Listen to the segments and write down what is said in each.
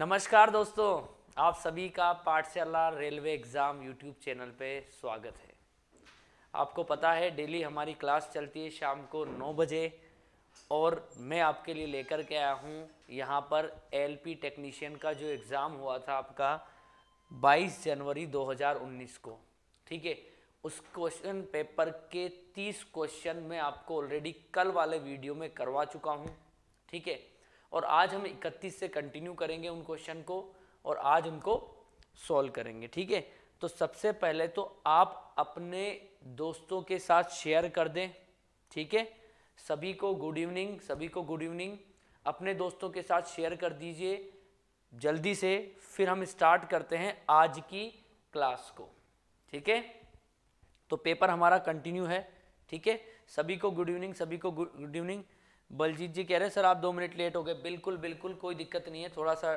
नमस्कार दोस्तों आप सभी का पाठशाला रेलवे एग्ज़ाम यूट्यूब चैनल पे स्वागत है आपको पता है डेली हमारी क्लास चलती है शाम को 9 बजे और मैं आपके लिए लेकर के आया हूँ यहाँ पर एलपी टेक्नीशियन का जो एग्ज़ाम हुआ था आपका 22 जनवरी 2019 को ठीक है उस क्वेश्चन पेपर के 30 क्वेश्चन मैं आपको ऑलरेडी कल वाले वीडियो में करवा चुका हूँ ठीक है और आज हम 31 से कंटिन्यू करेंगे उन क्वेश्चन को और आज उनको सॉल्व करेंगे ठीक है तो सबसे पहले तो आप अपने दोस्तों के साथ शेयर कर दें ठीक है सभी को गुड इवनिंग सभी को गुड इवनिंग अपने दोस्तों के साथ शेयर कर दीजिए जल्दी से फिर हम स्टार्ट करते हैं आज की क्लास को ठीक है तो पेपर हमारा कंटिन्यू है ठीक है सभी को गुड इवनिंग सभी को गुड इवनिंग बलजीत जी कह रहे हैं सर आप दो मिनट लेट हो गए बिल्कुल बिल्कुल कोई दिक्कत नहीं है थोड़ा सा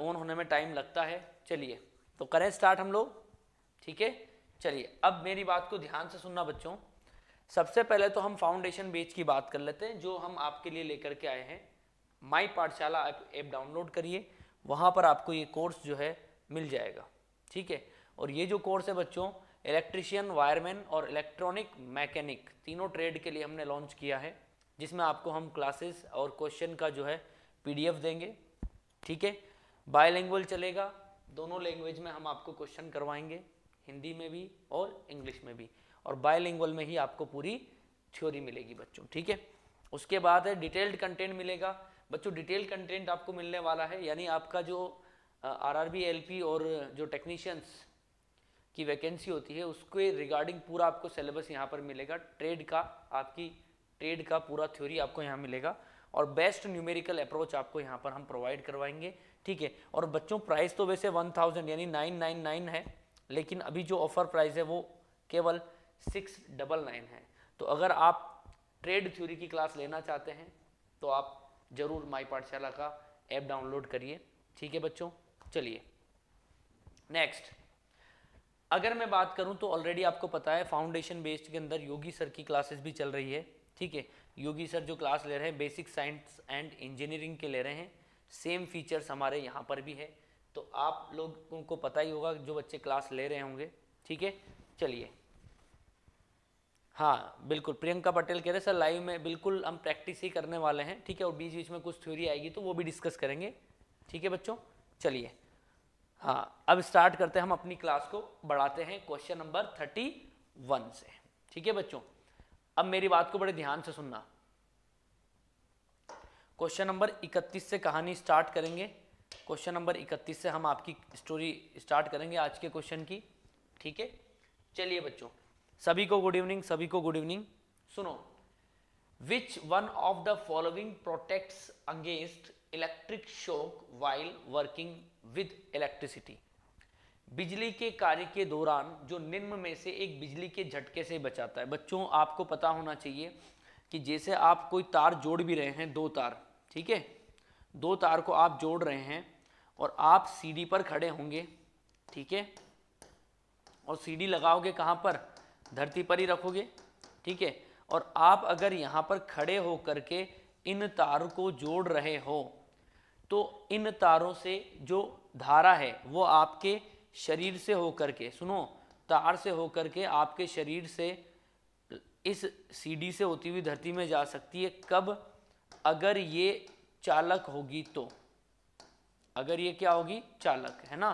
ऑन होने में टाइम लगता है चलिए तो करें स्टार्ट हम लोग ठीक है चलिए अब मेरी बात को ध्यान से सुनना बच्चों सबसे पहले तो हम फाउंडेशन बेच की बात कर लेते हैं जो हम आपके लिए लेकर के आए हैं माई पाठशाला ऐप डाउनलोड करिए वहाँ पर आपको ये कोर्स जो है मिल जाएगा ठीक है और ये जो कोर्स है बच्चों इलेक्ट्रिशियन वायरमैन और इलेक्ट्रॉनिक मैकेनिक तीनों ट्रेड के लिए हमने लॉन्च किया है जिसमें आपको हम क्लासेस और क्वेश्चन का जो है पीडीएफ देंगे ठीक है बायलैंग्वेज चलेगा दोनों लैंग्वेज में हम आपको क्वेश्चन करवाएंगे हिंदी में भी और इंग्लिश में भी और बायलैंग्वेज में ही आपको पूरी थ्योरी मिलेगी बच्चों ठीक है उसके बाद है डिटेल्ड कंटेंट मिलेगा बच्चों डिटेल कंटेंट आपको मिलने वाला है यानी आपका जो R R B L P और जो टेक्नीशियंस की वैकेंसी होती है उसके रिगार्डिंग पूरा आपको सिलेबस यहाँ पर मिलेगा ट्रेड का आपकी ट्रेड का पूरा थ्योरी आपको यहाँ मिलेगा और बेस्ट न्यूमेरिकल अप्रोच आपको यहाँ पर हम प्रोवाइड करवाएंगे ठीक है और बच्चों प्राइस तो वैसे 1000 यानी 999 है लेकिन अभी जो ऑफर प्राइस है वो केवल 699 है तो अगर आप ट्रेड थ्योरी की क्लास लेना चाहते हैं तो आप ज़रूर माई पाठशाला का ऐप डाउनलोड करिए ठीक है बच्चों चलिए नेक्स्ट अगर मैं बात करूं तो ऑलरेडी आपको पता है फाउंडेशन बेस्ड के अंदर योगी सर की क्लासेस भी चल रही है ठीक है योगी सर जो क्लास ले रहे हैं बेसिक साइंस एंड इंजीनियरिंग के ले रहे हैं सेम फीचर्स हमारे यहाँ पर भी है तो आप लोगों को पता ही होगा जो बच्चे क्लास ले रहे होंगे ठीक है चलिए हाँ बिल्कुल प्रियंका पटेल कह रहे सर लाइव में बिल्कुल हम प्रैक्टिस ही करने वाले हैं ठीक है और बीच बीच में कुछ थ्योरी आएगी तो वो भी डिस्कस करेंगे ठीक है बच्चों चलिए हाँ अब स्टार्ट करते हैं हम अपनी क्लास को बढ़ाते हैं क्वेश्चन नंबर थर्टी वन से ठीक है बच्चों अब मेरी बात को बड़े ध्यान से सुनना क्वेश्चन नंबर 31 से कहानी स्टार्ट करेंगे क्वेश्चन नंबर 31 से हम आपकी स्टोरी स्टार्ट करेंगे आज के क्वेश्चन की ठीक है चलिए बच्चों सभी को गुड इवनिंग सभी को गुड इवनिंग सुनो which one of the following protects against electric shock while working with electricity बिजली के कार्य के दौरान जो निम्न में से एक बिजली के झटके से बचाता है बच्चों आपको पता होना चाहिए कि जैसे आप कोई तार जोड़ भी रहे हैं दो तार ठीक है दो तार को आप जोड़ रहे हैं और आप सीढ़ी पर खड़े होंगे ठीक है और सीढ़ी लगाओगे कहाँ पर धरती पर ही रखोगे ठीक है और आप अगर यहाँ पर खड़े हो करके इन तार को जोड़ रहे हो तो इन तारों से जो धारा है वो आपके शरीर से होकर के सुनो तार से होकर के आपके शरीर से इस सीढ़ी से होती हुई धरती में जा सकती है कब अगर ये चालक होगी तो अगर ये क्या होगी चालक है ना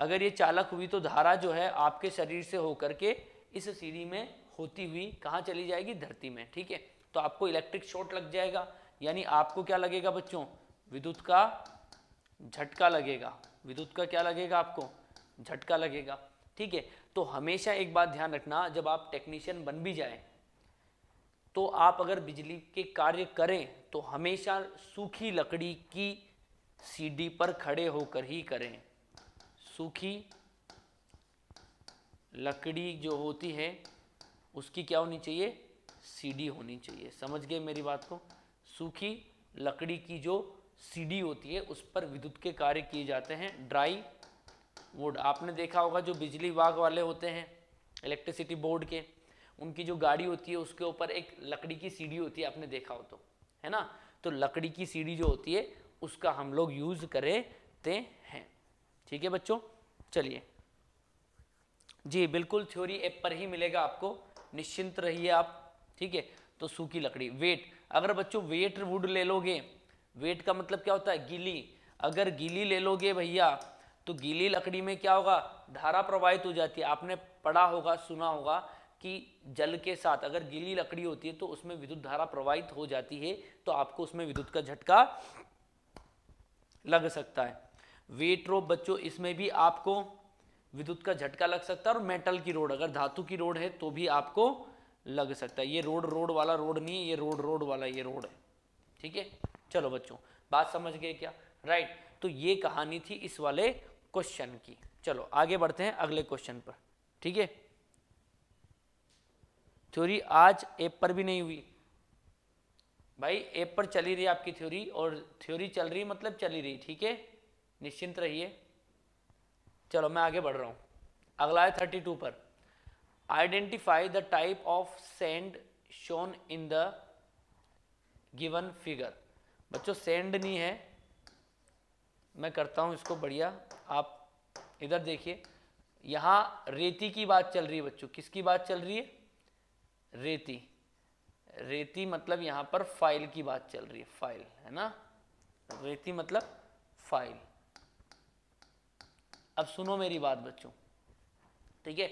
अगर ये चालक हुई तो धारा जो है आपके शरीर से होकर के इस सीढ़ी में होती हुई कहाँ चली जाएगी धरती में ठीक है तो आपको इलेक्ट्रिक शॉट लग जाएगा यानी आपको क्या लगेगा बच्चों विद्युत का झटका लगेगा विद्युत का क्या लगेगा आपको झटका लगेगा ठीक है तो हमेशा एक बात ध्यान रखना जब आप टेक्नीशियन बन भी जाए तो आप अगर बिजली के कार्य करें तो हमेशा सूखी लकड़ी की सीढ़ी पर खड़े होकर ही करें सूखी लकड़ी जो होती है उसकी क्या होनी चाहिए सीढ़ी होनी चाहिए समझ गए मेरी बात को सूखी लकड़ी की जो सीडी होती है उस पर विद्युत के कार्य किए जाते हैं ड्राई वुड आपने देखा होगा जो बिजली वाग वाले होते हैं इलेक्ट्रिसिटी बोर्ड के उनकी जो गाड़ी होती है उसके ऊपर एक लकड़ी की सीढ़ी होती है आपने देखा हो तो है ना तो लकड़ी की सीढ़ी जो होती है उसका हम लोग यूज़ करते हैं ठीक है बच्चों चलिए जी बिल्कुल थ्योरी एप पर ही मिलेगा आपको निश्चिंत रहिए आप ठीक है तो सूखी लकड़ी वेट अगर बच्चों वेट वुड ले लोगे वेट का मतलब क्या होता है गीली अगर गीली ले लोगे भैया तो गीली लकड़ी में क्या होगा धारा प्रवाहित हो जाती है आपने पढ़ा होगा सुना होगा कि जल के साथ अगर गीली लकड़ी होती है तो उसमें विद्युत धारा प्रवाहित हो जाती है तो आपको उसमें विद्युत का झटका लग सकता है वेट रोप बच्चों इसमें भी आपको विद्युत का झटका लग सकता है और मेटल की रोड अगर धातु की रोड है तो भी आपको लग सकता है ये रोड रोड वाला रोड नहीं है ये रोड रोड वाला ये रोड है ठीक है चलो बच्चों बात समझ गए क्या राइट तो ये कहानी थी इस वाले क्वेश्चन की चलो आगे बढ़ते हैं अगले क्वेश्चन पर ठीक है थ्योरी आज एप पर भी नहीं हुई भाई एप पर चली रही आपकी थ्योरी और थ्योरी चल रही मतलब चली रही ठीक है निश्चिंत रहिए चलो मैं आगे बढ़ रहा हूं अगला है थर्टी टू पर identify the type of send shown in the given figure बच्चों सेंड नहीं है मैं करता हूँ इसको बढ़िया आप इधर देखिए यहाँ रेती की बात चल रही है बच्चों किसकी बात चल रही है रेती रेती मतलब यहाँ पर फाइल की बात चल रही है फाइल है ना रेती मतलब फाइल अब सुनो मेरी बात बच्चों ठीक है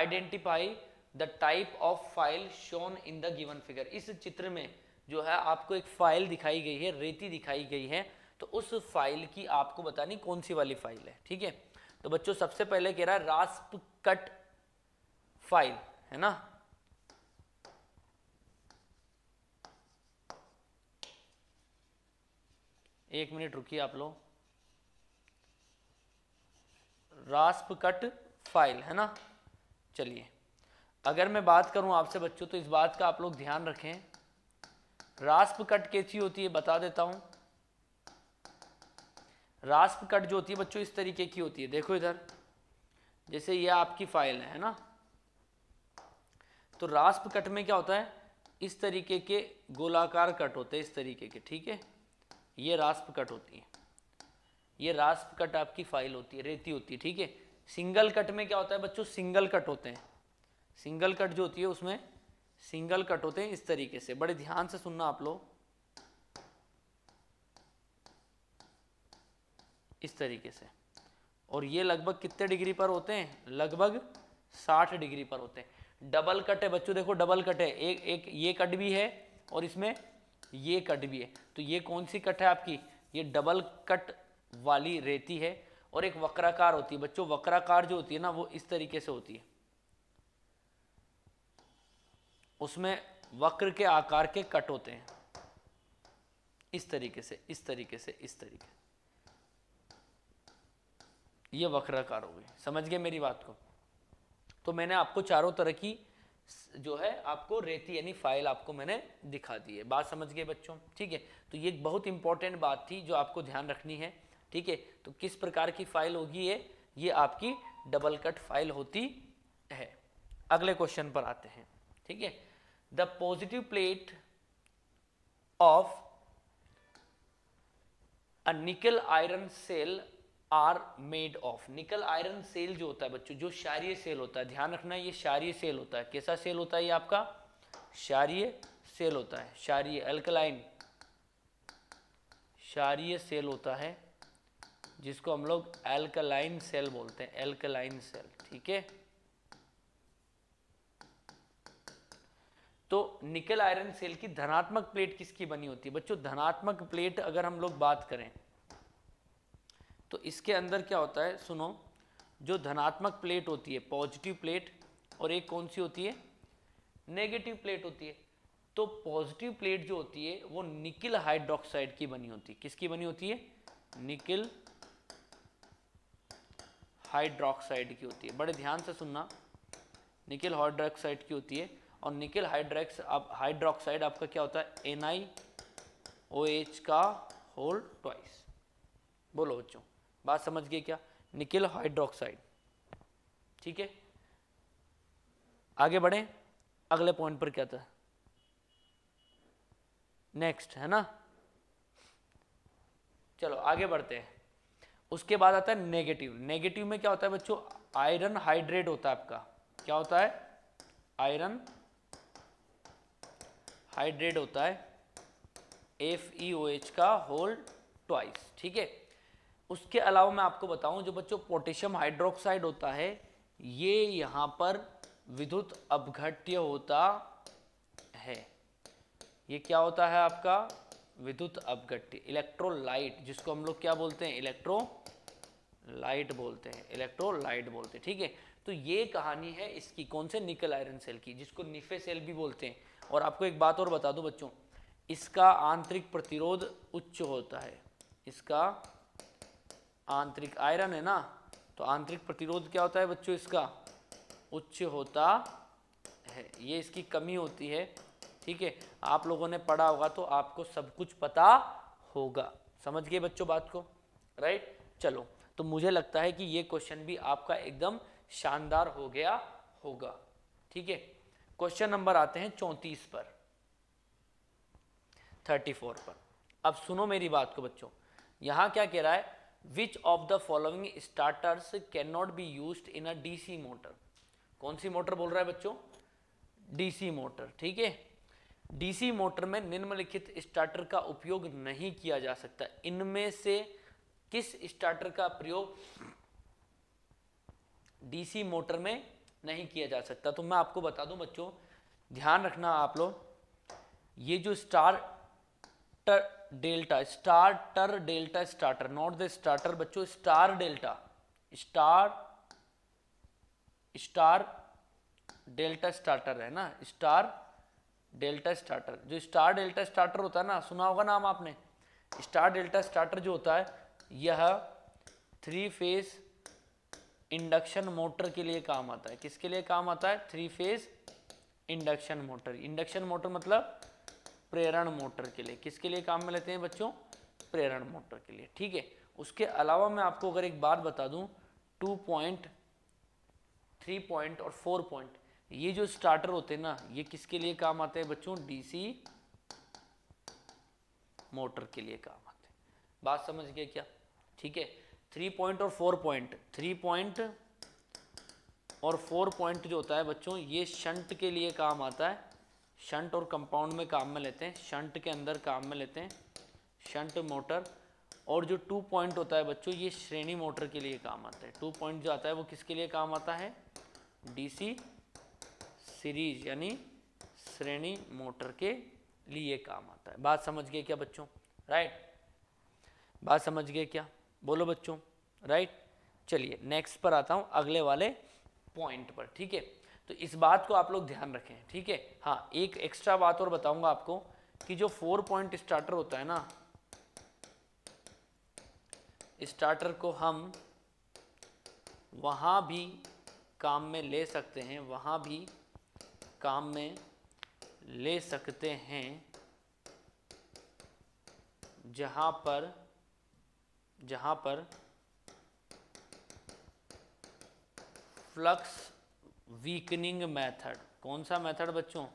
identify the type of file shown in the given figure इस चित्र में जो है आपको एक फ़ाइल दिखाई गई है रेती दिखाई गई है तो उस फाइल की आपको बतानी कौन सी वाली फाइल है ठीक है तो बच्चों सबसे पहले कह रहा है रास्प कट फाइल है ना एक मिनट रुकिए आप लोग रास्प कट फाइल है ना चलिए अगर मैं बात करूं आपसे बच्चों तो इस बात का आप लोग ध्यान रखें रास्प कट कैसी होती है बता देता हूं रास्प कट जो होती है बच्चों इस तरीके की होती है देखो इधर जैसे ये आपकी फाइल है ना तो रास्प कट में क्या होता है इस तरीके के गोलाकार कट होते हैं इस तरीके के ठीक है ये रास्प कट होती है ये रास्प कट आपकी फाइल होती है रेती होती है ठीक है सिंगल कट में क्या होता है बच्चों सिंगल कट होते हैं सिंगल कट जो होती है उसमें सिंगल कट होते हैं इस तरीके से बड़े ध्यान से सुनना आप लोग इस तरीके से और ये लगभग कितने डिग्री पर होते हैं लगभग 60 डिग्री पर होते हैं डबल कट है बच्चों देखो डबल कट है एक एक ये कट भी है और इसमें ये कट भी है तो ये कौन सी कट है आपकी ये डबल कट वाली रेती है और एक वक्राकार होती है बच्चों वक्राकार जो होती है ना वो इस तरीके से होती है उसमें वक्र के आकार के कट होते हैं इस तरीके से इस तरीके से इस तरीके ये वक्राकार हो गए समझ गए मेरी बात को तो मैंने आपको चारों तरह की जो है आपको रेती यानी फाइल आपको मैंने दिखा दी है बात समझ गए बच्चों ठीक है तो ये बहुत इंपॉर्टेंट बात थी जो आपको ध्यान रखनी है ठीक है तो किस प्रकार की फाइल होगी ये ये आपकी डबल कट फाइल होती है अगले क्वेश्चन पर आते हैं ठीक है the positive plate of a nickel iron cell are made of nickel iron cell जो होता है बच्चों जो क्षारीय सेल होता है ध्यान रखना ये क्षारीय सेल होता है कैसा सेल होता है ये आपका क्षारीय सेल होता है क्षारीय अल्कलाइन क्षारीय सेल होता है जिसको हम लोग एल्कलाइन सेल बोलते हैं एल्कलाइन सेल ठीक है तो निकल आयरन सेल की धनात्मक प्लेट किसकी बनी होती है बच्चों धनात्मक प्लेट अगर हम लोग बात करें तो इसके अंदर क्या होता है सुनो जो धनात्मक प्लेट होती है पॉजिटिव प्लेट और एक कौन सी होती है नेगेटिव प्लेट होती है तो पॉजिटिव प्लेट जो होती है वो निकिल हाइड्रोक्साइड की बनी होती है किसकी बनी होती है निकिल हाइड्रोक्साइड की होती है बड़े ध्यान से सुनना निकिल हाइड्रोक्साइड की होती है और निकल हाइड्रेक्स आप हाइड्रोक्साइड आपका क्या होता है एन आई ओ एच का होल ट्वाइस बोलो बच्चों बात समझ गए क्या निकल हाइड्रोक्साइड ठीक है आगे बढ़े अगले पॉइंट पर क्या था नेक्स्ट है ना चलो आगे बढ़ते हैं उसके बाद आता है नेगेटिव नेगेटिव में क्या होता है बच्चों आयरन हाइड्रेट होता है आपका क्या होता है आयरन हाइड्रेट होता है एफ ई ओ एच का होल ट्वाइस ठीक है उसके अलावा मैं आपको बताऊं जो बच्चों पोटेशियम हाइड्रोक्साइड होता है ये यहां पर विद्युत अपघट्य होता है ये क्या होता है आपका विद्युत अपघट्य इलेक्ट्रोलाइट जिसको हम लोग क्या बोलते हैं इलेक्ट्रो लाइट बोलते हैं इलेक्ट्रोलाइट बोलते हैं ठीक है तो ये कहानी है इसकी कौन से निकल आयरन सेल की जिसको निफे सेल भी बोलते हैं और आपको एक बात और बता दूं बच्चों इसका आंतरिक प्रतिरोध उच्च होता है इसका आंतरिक आयरन है ना तो आंतरिक प्रतिरोध क्या होता है बच्चों इसका उच्च होता है ये इसकी कमी होती है ठीक है आप लोगों ने पढ़ा होगा तो आपको सब कुछ पता होगा समझ गए बच्चों बात को राइट चलो तो मुझे लगता है कि ये क्वेश्चन भी आपका एकदम शानदार हो गया होगा ठीक है क्वेश्चन नंबर आते हैं चौंतीस पर थर्टी फोर पर अब सुनो मेरी बात को बच्चों यहां क्या कह रहा है which of the following starters can not be use in a DC motor कौन सी मोटर बोल रहा है बच्चों डीसी मोटर ठीक है डीसी मोटर में निम्नलिखित स्टार्टर का उपयोग नहीं किया जा सकता इनमें से किस स्टार्टर का प्रयोग डीसी मोटर में नहीं किया जा सकता तो मैं आपको बता दूं बच्चों ध्यान रखना आप लोग ये जो starter delta starter delta starter not the starter बच्चों star delta star star delta starter है ना स्टार डेल्टा स्टार्टर जो स्टार डेल्टा स्टार्टर होता है ना सुना होगा नाम आपने स्टार डेल्टा स्टार्टर जो होता है यह थ्री फेस इंडक्शन मोटर के लिए काम आता है किसके लिए काम आता है three phase induction motor induction motor मतलब प्रेरण मोटर के लिए किसके लिए काम में लेते हैं बच्चों प्रेरण मोटर के लिए ठीक है उसके अलावा मैं आपको अगर एक बात बता दूं टू पॉइंट थ्री पॉइंट और फोर पॉइंट ये जो स्टार्टर होते हैं ना ये किसके लिए काम आते हैं बच्चों डीसी मोटर के लिए काम आते हैं बात समझ गए क्या ठीक है थ्री पॉइंट और फोर पॉइंट थ्री पॉइंट और फोर पॉइंट जो होता है बच्चों ये शंट के लिए काम आता है शंट और कंपाउंड में काम में लेते हैं शंट के अंदर काम में लेते हैं शंट मोटर और जो टू पॉइंट होता है बच्चों ये श्रेणी मोटर के लिए काम आता है टू पॉइंट जो आता है वो किसके लिए काम आता है डीसी सीरीज यानी श्रेणी मोटर के लिए काम आता है बात समझ गए क्या बच्चों राइट बात समझ गए क्या बोलो बच्चों राइट चलिए नेक्स्ट पर आता हूँ अगले वाले पॉइंट पर ठीक है तो इस बात को आप लोग ध्यान रखें ठीक है हाँ एक एक्स्ट्रा बात और बताऊंगा आपको कि जो फोर पॉइंट स्टार्टर होता है ना स्टार्टर को हम वहाँ भी काम में ले सकते हैं वहाँ भी काम में ले सकते हैं जहाँ पर जहां पर फ्लक्स वीकनिंग मेथड कौन सा मेथड बच्चों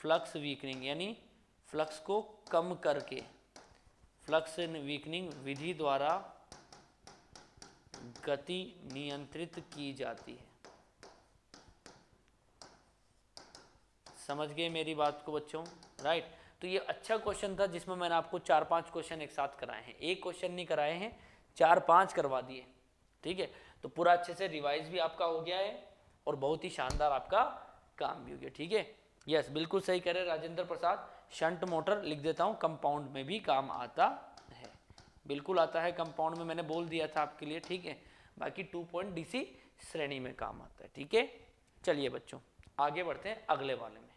फ्लक्स वीकनिंग यानी फ्लक्स को कम करके फ्लक्स वीकनिंग विधि द्वारा गति नियंत्रित की जाती है समझ गए मेरी बात को बच्चों राइट तो ये अच्छा क्वेश्चन था जिसमें मैंने आपको चार पांच क्वेश्चन एक साथ कराए हैं एक क्वेश्चन नहीं कराए हैं चार पांच करवा दिए ठीक है तो पूरा अच्छे से रिवाइज भी आपका हो गया है और बहुत ही शानदार आपका काम भी हो गया ठीक है यस बिल्कुल सही कह रहे राजेंद्र प्रसाद शंट मोटर लिख देता हूँ कंपाउंड में भी काम आता है बिल्कुल आता है कंपाउंड में मैंने बोल दिया था आपके लिए ठीक है बाकी टू पॉइंट डीसी श्रेणी में काम आता है ठीक है चलिए बच्चों आगे बढ़ते हैं अगले वाले में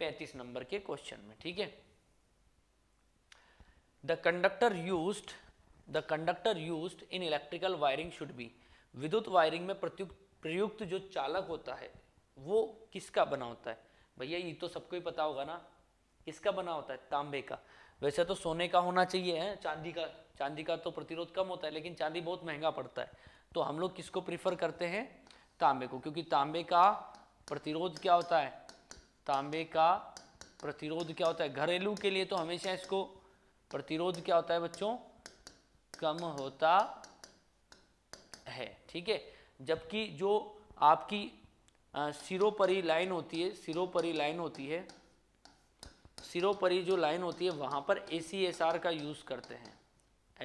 पैंतीस नंबर के क्वेश्चन में ठीक है the conductor use the conductor use in electrical wiring should be विद्युत वायरिंग में प्रत्युक्त प्रयुक्त जो चालक होता है वो किसका बना होता है भैया ये तो सबको ही पता होगा ना किसका बना होता है तांबे का वैसे तो सोने का होना चाहिए है चांदी का चांदी का तो प्रतिरोध कम होता है लेकिन चांदी बहुत महंगा पड़ता है तो हम लोग किसको प्रीफर करते हैं तांबे को क्योंकि तांबे का प्रतिरोध क्या होता है तांबे का प्रतिरोध क्या होता है घरेलू के लिए तो हमेशा इसको प्रतिरोध क्या होता है बच्चों कम होता है ठीक है जबकि जो आपकी सिरोपरी लाइन होती है सिरोपरी लाइन होती है सिरोपरी जो लाइन होती है वहां पर ए का यूज़ करते हैं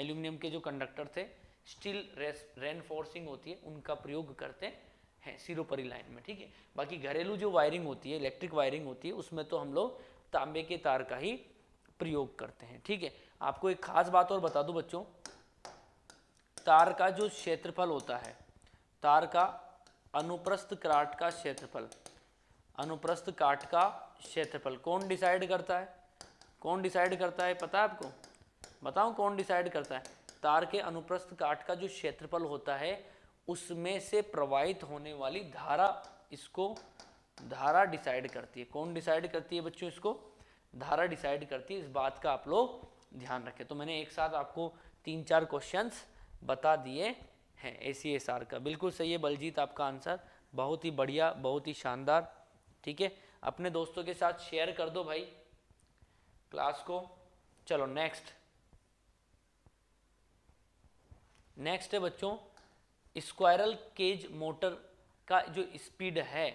एल्यूमिनियम के जो कंडक्टर थे स्टील रेनफोर्सिंग होती है उनका प्रयोग करते हैं है सिरोपरी लाइन में ठीक है बाकी घरेलू जो वायरिंग होती है इलेक्ट्रिक वायरिंग होती है उसमें तो हम लोग तांबे के तार का ही प्रयोग करते हैं ठीक है आपको एक खास बात और बता दूं बच्चों तार का जो क्षेत्रफल होता है तार का अनुप्रस्थ काट का क्षेत्रफल अनुप्रस्थ काट का क्षेत्रफल कौन डिसाइड करता है कौन डिसाइड करता है पता है आपको बताओ कौन डिसाइड करता है तार के अनुप्रस्थ काट का जो क्षेत्रफल होता है उसमें से प्रवाहित होने वाली धारा इसको धारा डिसाइड करती है कौन डिसाइड करती है बच्चों इसको धारा डिसाइड करती है इस बात का आप लोग ध्यान रखें तो मैंने एक साथ आपको तीन चार क्वेश्चंस बता दिए हैं ए सी एस आर का बिल्कुल सही है बलजीत आपका आंसर बहुत ही बढ़िया बहुत ही शानदार ठीक है अपने दोस्तों के साथ शेयर कर दो भाई क्लास को चलो नेक्स्ट नेक्स्ट है बच्चों स्क्वायरल केज मोटर का जो स्पीड है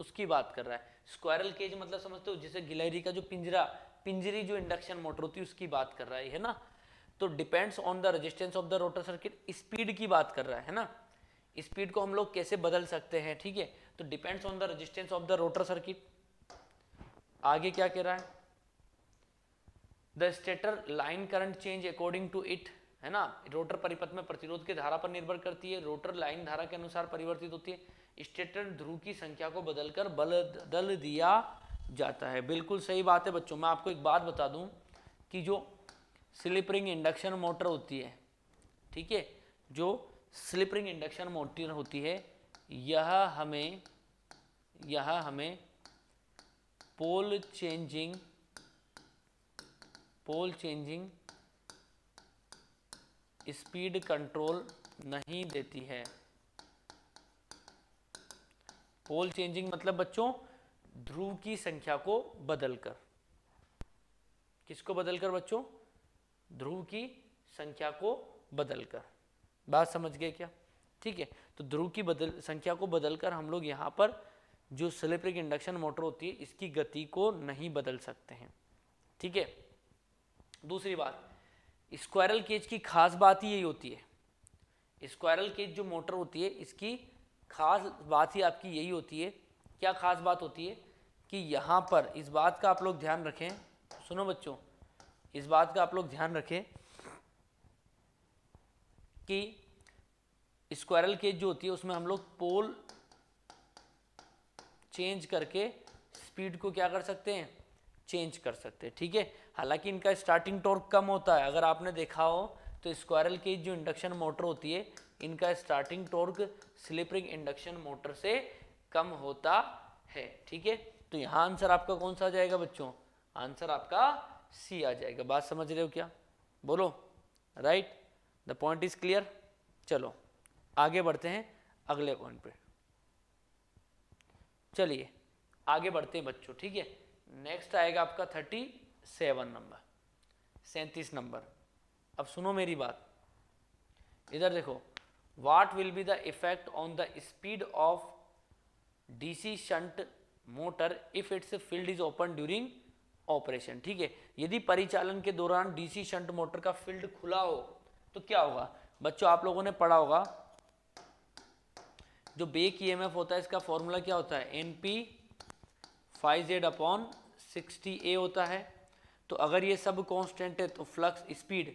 उसकी बात कर रहा है स्क्वायरल केज मतलब समझते हो जैसे गिलहरी का जो पिंजरा पिंजरी जो इंडक्शन मोटर होती है उसकी बात कर रहा है है ना तो depends on the resistance of the rotor circuit speed की बात कर रहा है ना स्पीड को हम लोग कैसे बदल सकते हैं ठीक है तो depends on the resistance of the rotor circuit आगे क्या कह रहा है the stator line current change according to it है ना रोटर परिपथ में प्रतिरोध के धारा पर निर्भर करती है रोटर लाइन धारा के अनुसार परिवर्तित होती है स्टेटर ध्रुव की संख्या को बदलकर बल दल दिया जाता है बिल्कुल सही बात है बच्चों मैं आपको एक बात बता दूं कि जो स्लिप रिंग इंडक्शन मोटर होती है ठीक है जो स्लिप रिंग इंडक्शन मोटर होती है यह हमें यह हमें pole changing pole changing speed control नहीं देती है पोल चेंजिंग मतलब बच्चों ध्रुव की संख्या को बदलकर किसको बदलकर बच्चों ध्रुव की संख्या को बदलकर बात समझ गए क्या ठीक है तो ध्रुव की बदल संख्या को बदलकर हम लोग यहां पर जो स्लिपरिक इंडक्शन मोटर होती है इसकी गति को नहीं बदल सकते हैं ठीक है दूसरी बात स्क्वायरल केज की खास बात ही यही होती है स्क्वायरल केज जो मोटर होती है इसकी खास बात ही आपकी यही होती है क्या खास बात होती है कि यहाँ पर इस बात का आप लोग ध्यान रखें सुनो बच्चों इस बात का आप लोग ध्यान रखें कि स्क्वायरल केज जो होती है उसमें हम लोग पोल चेंज करके स्पीड को क्या कर सकते हैं चेंज कर सकते हैं ठीक है हालांकि इनका स्टार्टिंग टॉर्क कम होता है अगर आपने देखा हो तो स्क्वायरल की जो इंडक्शन मोटर होती है इनका starting torque slip ring induction motor से कम होता है ठीक है तो यहाँ आंसर आपका कौन सा आ जाएगा बच्चों आंसर आपका सी आ जाएगा बात समझ रहे हो क्या बोलो right the point is clear चलो आगे बढ़ते हैं अगले पॉइंट पे चलिए आगे बढ़ते हैं बच्चों ठीक है नेक्स्ट आएगा आपका थर्टी सेवन नंबर सैंतीस नंबर अब सुनो मेरी बात इधर देखो what will be the effect on the speed of DC shunt motor if it's field is open during operation ठीक है यदि परिचालन के दौरान डीसी शंट मोटर का फील्ड खुला हो तो क्या होगा बच्चों आप लोगों ने पढ़ा होगा जो बेक ई e होता है इसका फॉर्मूला क्या होता है N P five Z upon sixty A होता है तो अगर ये सब कांस्टेंट है तो फ्लक्स स्पीड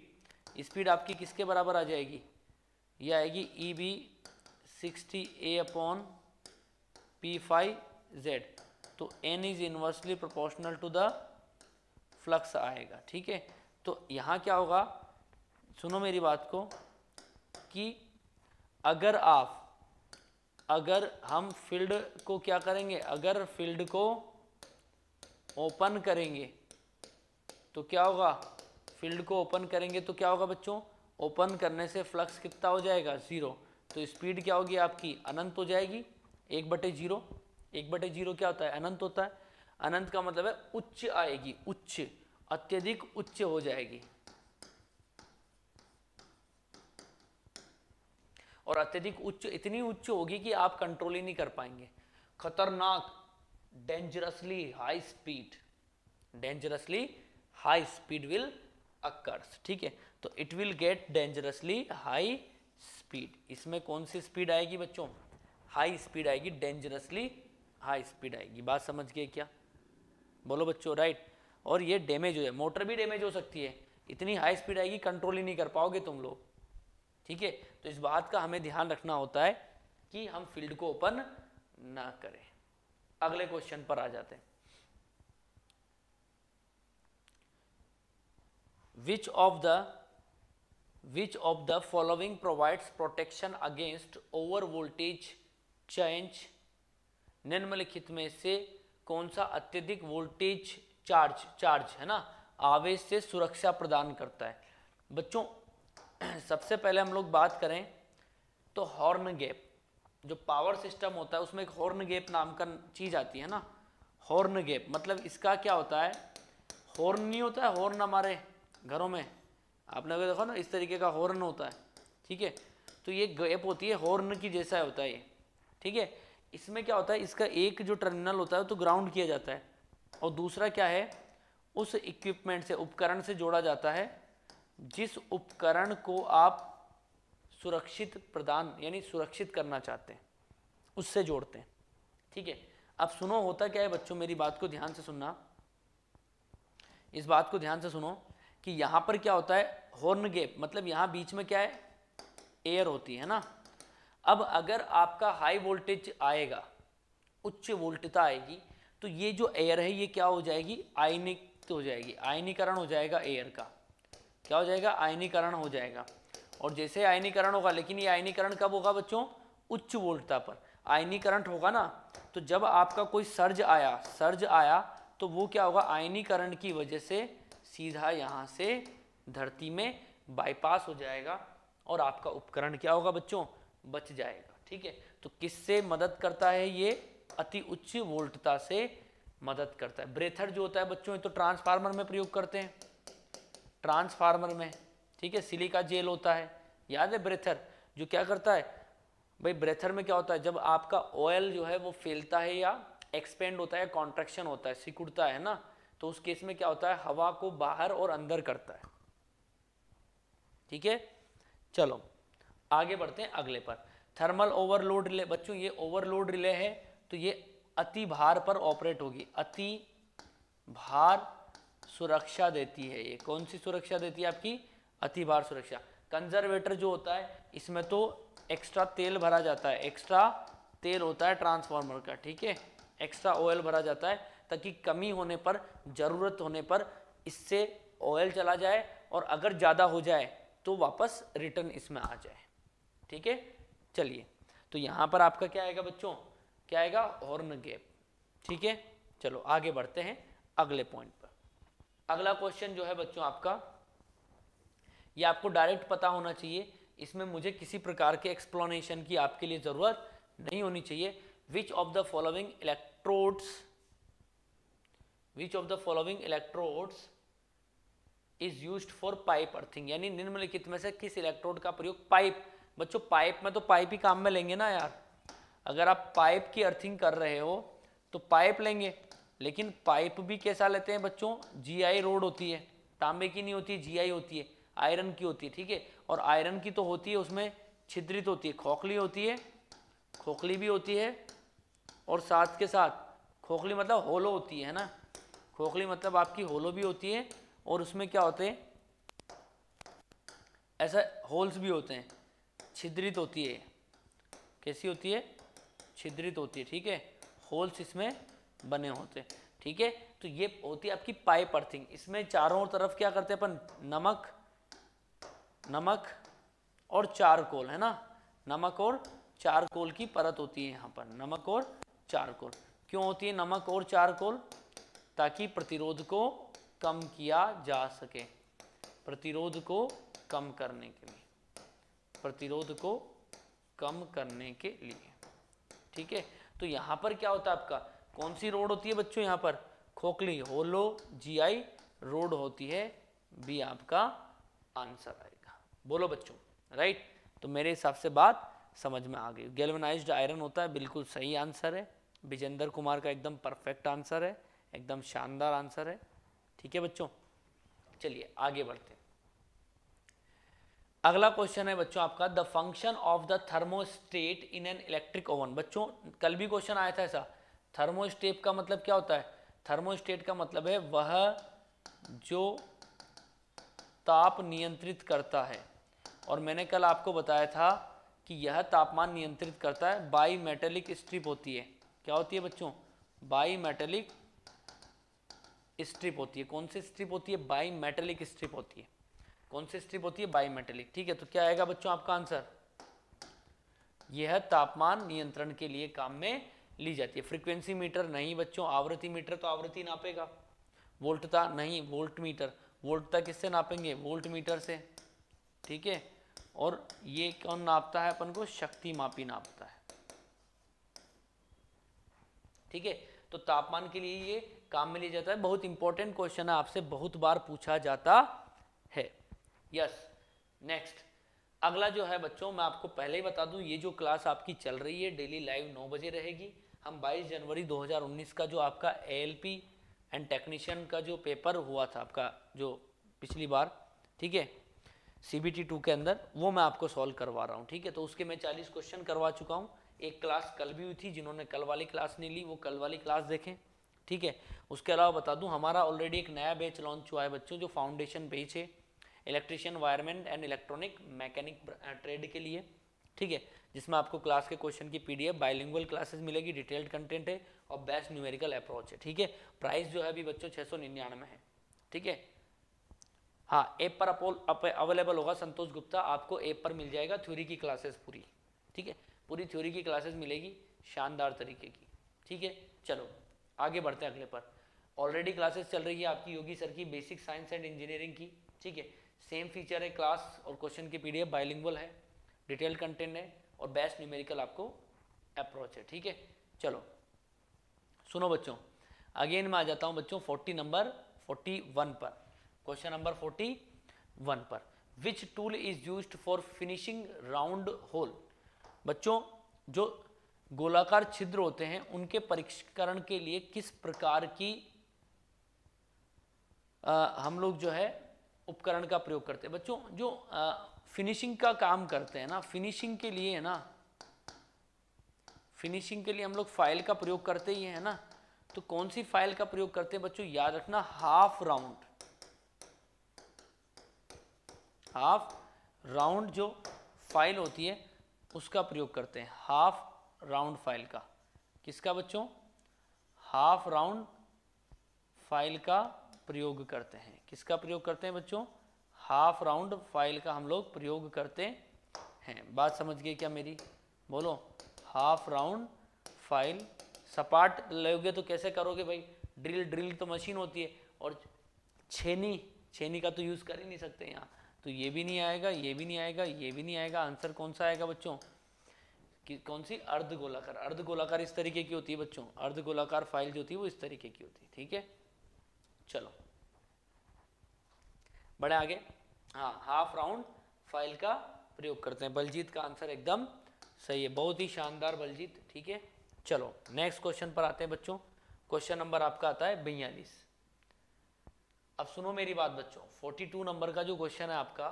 स्पीड आपकी किसके बराबर आ जाएगी ये आएगी E B sixty A upon P five Z तो N is inversely proportional to the flux आएगा ठीक है तो यहाँ क्या होगा सुनो मेरी बात को कि अगर आप अगर हम फील्ड को क्या करेंगे अगर फील्ड को ओपन करेंगे तो क्या होगा फील्ड को ओपन करेंगे तो क्या होगा बच्चों ओपन करने से फ्लक्स कितना हो जाएगा ज़ीरो तो स्पीड क्या होगी आपकी अनंत हो जाएगी एक बटे जीरो एक बटे जीरो क्या होता है अनंत होता है अनंत का मतलब है उच्च आएगी उच्च अत्यधिक उच्च हो जाएगी और अत्यधिक उच्च इतनी उच्च होगी कि आप कंट्रोल ही नहीं कर पाएंगे खतरनाक dangerously high speed dangerously high speed will occurs ठीक है तो it will get dangerously high speed इसमें कौन सी स्पीड आएगी बच्चों हाई स्पीड आएगी डेंजरसली हाई स्पीड आएगी बात समझ गए क्या बोलो बच्चों राइट और ये डैमेज हो जाए मोटर भी डैमेज हो सकती है इतनी हाई स्पीड आएगी कंट्रोल ही नहीं कर पाओगे तुम लोग ठीक है तो इस बात का हमें ध्यान रखना होता है कि हम फील्ड को ओपन ना करें अगले क्वेश्चन पर आ जाते हैं which of the which of the following provides protection against over voltage change निम्नलिखित में से कौन सा अत्यधिक वोल्टेज चार्ज चार्ज है ना आवेश से सुरक्षा प्रदान करता है बच्चों सबसे पहले हम लोग बात करें तो हॉर्न गैप जो पावर सिस्टम होता है उसमें एक हॉर्न गैप नाम का चीज़ आती है ना हॉर्न गैप मतलब इसका क्या होता है हॉर्न नहीं होता है हॉर्न हमारे घरों में आपने अगर देखा ना इस तरीके का हॉर्न होता है ठीक है तो ये गैप होती है हॉर्न की जैसा होता है ये ठीक है इसमें क्या होता है इसका एक जो टर्मिनल होता है तो ग्राउंड किया जाता है और दूसरा क्या है उस इक्विपमेंट से उपकरण से जोड़ा जाता है जिस उपकरण को आप सुरक्षित प्रदान यानी सुरक्षित करना चाहते हैं उससे जोड़ते हैं ठीक है अब सुनो होता क्या है बच्चों मेरी बात को ध्यान से सुनना इस बात को ध्यान से सुनो कि यहाँ पर क्या होता है हॉर्न गेप मतलब यहाँ बीच में क्या है एयर होती है ना अब अगर आपका हाई वोल्टेज आएगा उच्च वोल्टता आएगी तो ये जो एयर है ये क्या हो जाएगी आयनिक हो जाएगी आयनीकरण हो जाएगा एयर का क्या हो जाएगा आयनीकरण हो जाएगा और जैसे आयनीकरण होगा लेकिन ये आयनीकरण कब होगा बच्चों उच्च वोल्टता पर आयनी करंट होगा ना तो जब आपका कोई सर्ज आया सर्ज आया तो वो क्या होगा आयनीकरण की वजह से सीधा यहाँ से धरती में बाईपास हो जाएगा और आपका उपकरण क्या होगा बच्चों बच जाएगा ठीक है तो किससे मदद करता है ये अति उच्च वोल्टता से मदद करता है ब्रेथर जो होता है बच्चों ये तो ट्रांसफार्मर में प्रयोग करते हैं ट्रांसफार्मर में ठीक है सिलिका जेल होता है याद है ब्रेथर जो क्या करता है भाई ब्रेथर में क्या होता है जब आपका ऑयल जो है वो फैलता है या एक्सपेंड होता है कॉन्ट्रेक्शन होता है सिकुड़ता है ना तो उस केस में क्या होता है हवा को बाहर और अंदर करता है ठीक है चलो आगे बढ़ते हैं अगले पर थर्मल ओवरलोड रिले बच्चों ये ओवरलोड रिले है तो ये अति भार पर ऑपरेट होगी अति भार सुरक्षा देती है ये कौन सी सुरक्षा देती है आपकी अति भार सुरक्षा कंजर्वेटर जो होता है इसमें तो एक्स्ट्रा तेल भरा जाता है एक्स्ट्रा तेल होता है ट्रांसफार्मर का ठीक है एक्स्ट्रा ऑयल भरा जाता है ताकि कमी होने पर ज़रूरत होने पर इससे ऑयल चला जाए और अगर ज़्यादा हो जाए तो वापस रिटर्न इसमें आ जाए ठीक है चलिए तो यहाँ पर आपका क्या आएगा बच्चों क्या आएगा हॉर्न गैप ठीक है चलो आगे बढ़ते हैं अगले पॉइंट पर अगला क्वेश्चन जो है बच्चों आपका ये आपको डायरेक्ट पता होना चाहिए इसमें मुझे किसी प्रकार के एक्सप्लेनेशन की आपके लिए ज़रूरत नहीं होनी चाहिए which of the following electrodes which of the following electrodes is used for pipe earthing यानी निम्नलिखित में से किस इलेक्ट्रोड का प्रयोग पाइप बच्चों पाइप में तो पाइप ही काम में लेंगे ना यार अगर आप पाइप की अर्थिंग कर रहे हो तो पाइप लेंगे लेकिन पाइप भी कैसा लेते हैं बच्चों जीआई रोड होती है तांबे की नहीं होती जीआई होती है आयरन की होती है ठीक है और आयरन की तो होती है उसमें छिद्रित होती है खोखली होती है खोखली भी होती है और साथ के साथ खोखली मतलब होलो होती है ना खोखली मतलब आपकी होलो भी होती है और उसमें क्या होते हैं ऐसा होल्स भी होते हैं छिद्रित होती है कैसी होती है छिद्रित होती है ठीक है होल्स इसमें बने होते हैं ठीक है तो ये होती है आपकी पाइप अर्थिंग इसमें चारों तरफ क्या करते हैं अपन नमक नमक और चारकोल है ना नमक और चारकोल की परत होती है यहाँ पर नमक और चारकोल क्यों होती है नमक और चारकोल ताकि प्रतिरोध को कम किया जा सके प्रतिरोध को कम करने के लिए प्रतिरोध को कम करने के लिए ठीक है तो यहां पर क्या होता है आपका कौन सी रोड होती है बच्चों यहां पर खोखली होलो जीआई रोड होती है बी आपका आंसर आएगा बोलो बच्चों राइट तो मेरे हिसाब से बात समझ में आ गई गैल्वनाइज्ड आयरन होता है बिल्कुल सही आंसर है विजेंद्र कुमार का एकदम परफेक्ट आंसर है एकदम शानदार आंसर है ठीक है बच्चों चलिए आगे बढ़ते हैं अगला क्वेश्चन है बच्चों आपका the function of the thermostat in an electric oven बच्चों कल भी क्वेश्चन आया था ऐसा थर्मोस्टेट का मतलब क्या होता है थर्मोस्टेट का मतलब है वह जो ताप नियंत्रित करता है और मैंने कल आपको बताया था कि यह तापमान नियंत्रित करता है बाई मेटेलिक स्ट्रिप होती है क्या होती है बच्चों बाई मेटेलिक स्ट्रिप होती है कौन सी स्ट्रिप होती है बाई मेटेलिक स्ट्रिप होती है कौन सी स्ट्रिप होती है बाई मेटेलिक ठीक है तो क्या आएगा बच्चों आपका आंसर यह है तापमान नियंत्रण के लिए काम में ली जाती है फ्रीक्वेंसी मीटर नहीं बच्चों आवृत्ति मीटर तो आवृत्ति नापेगा वोल्टता नहीं वोल्ट मीटर वोल्टता किससे नापेंगे वोल्ट मीटर से ठीक है और ये कौन नापता है अपन को शक्ति मापी नापता है ठीक है तो तापमान के लिए ये काम में लिया जाता है बहुत इंपॉर्टेंट क्वेश्चन है आपसे बहुत बार पूछा जाता है यस नेक्स्ट अगला जो है बच्चों मैं आपको पहले ही बता दूं ये जो क्लास आपकी चल रही है डेली लाइव नौ बजे रहेगी हम 22 जनवरी 2019 का जो आपका एएलपी एंड टेक्नीशियन का जो पेपर हुआ था आपका जो पिछली बार ठीक है सी बी के अंदर वो मैं आपको सॉल्व करवा रहा हूँ ठीक है तो उसके मैं चालीस क्वेश्चन करवा चुका हूँ एक क्लास कल भी हुई थी जिन्होंने कल वाली क्लास नहीं ली वो कल वाली क्लास देखें ठीक है उसके अलावा बता दूं हमारा ऑलरेडी एक नया बैच लॉन्च हुआ है बच्चों जो फाउंडेशन बेच है electrician wireman and electronic mechanic trade के लिए ठीक है जिसमें आपको क्लास के क्वेश्चन की पीडीएफ बाइलिंगुअल क्लासेस मिलेगी डिटेल्ड कंटेंट है और बेस्ट न्यूमेरिकल अप्रोच है ठीक है प्राइस जो है अभी बच्चों छः सौ निन्यानवे है ठीक है हाँ ऐप पर अपोल अवेलेबल होगा संतोष गुप्ता आपको ऐप पर मिल जाएगा थ्योरी की क्लासेस पूरी ठीक है पूरी थ्योरी की क्लासेस मिलेगी शानदार तरीके की ठीक है चलो आगे बढ़ते हैं अगले पर ऑलरेडी क्लासेस चल रही है आपकी योगी सर की बेसिक साइंस एंड इंजीनियरिंग की ठीक है सेम फीचर है क्लास और क्वेश्चन की पीडीएफ बायलिंगुअल है डिटेल कंटेंट है और बेस्ट न्यूमेरिकल आपको अप्रोच है ठीक है चलो सुनो बच्चों अगेन मैं आ जाता हूँ बच्चों फोर्टी नंबर फोर्टी वन पर क्वेश्चन नंबर फोर्टी वन पर which tool is use for finishing round hole बच्चों जो गोलाकार छिद्र होते हैं उनके परीक्षण के लिए किस प्रकार की आ, हम लोग जो है उपकरण का प्रयोग करते हैं बच्चों जो आ, फिनिशिंग का काम करते हैं ना फिनिशिंग के लिए है ना फिनिशिंग के लिए हम लोग फाइल का प्रयोग करते ही है ना तो कौन सी फाइल का प्रयोग करते हैं बच्चों याद रखना हाफ राउंड हाफ राउंड जो फाइल होती है उसका प्रयोग करते हैं हाफ राउंड फाइल का किसका बच्चों हाफ राउंड फाइल का प्रयोग करते हैं किसका प्रयोग करते हैं बच्चों हाफ राउंड फाइल का हम लोग प्रयोग करते हैं बात समझ गए क्या मेरी बोलो हाफ राउंड फाइल सपाट लोगे तो कैसे करोगे भाई ड्रिल ड्रिल तो मशीन होती है और छेनी छेनी का तो यूज़ कर ही नहीं सकते यहाँ तो ये भी नहीं आएगा ये भी नहीं आएगा ये भी नहीं आएगा आंसर कौन सा आएगा बच्चों कि कौन सी अर्ध गोलाकार अर्ध गोलाकार इस तरीके की होती है बच्चों अर्ध गोलाकार फाइल जो होती है वो इस तरीके की होती है ठीक है चलो बड़े आगे हाँ हाफ राउंड फाइल का प्रयोग करते हैं बलजीत का आंसर एकदम सही है बहुत ही शानदार बलजीत ठीक है चलो नेक्स्ट क्वेश्चन पर आते हैं बच्चों क्वेश्चन नंबर आपका आता है बयालीस अब सुनो मेरी बात बच्चों 42 नंबर का जो क्वेश्चन है आपका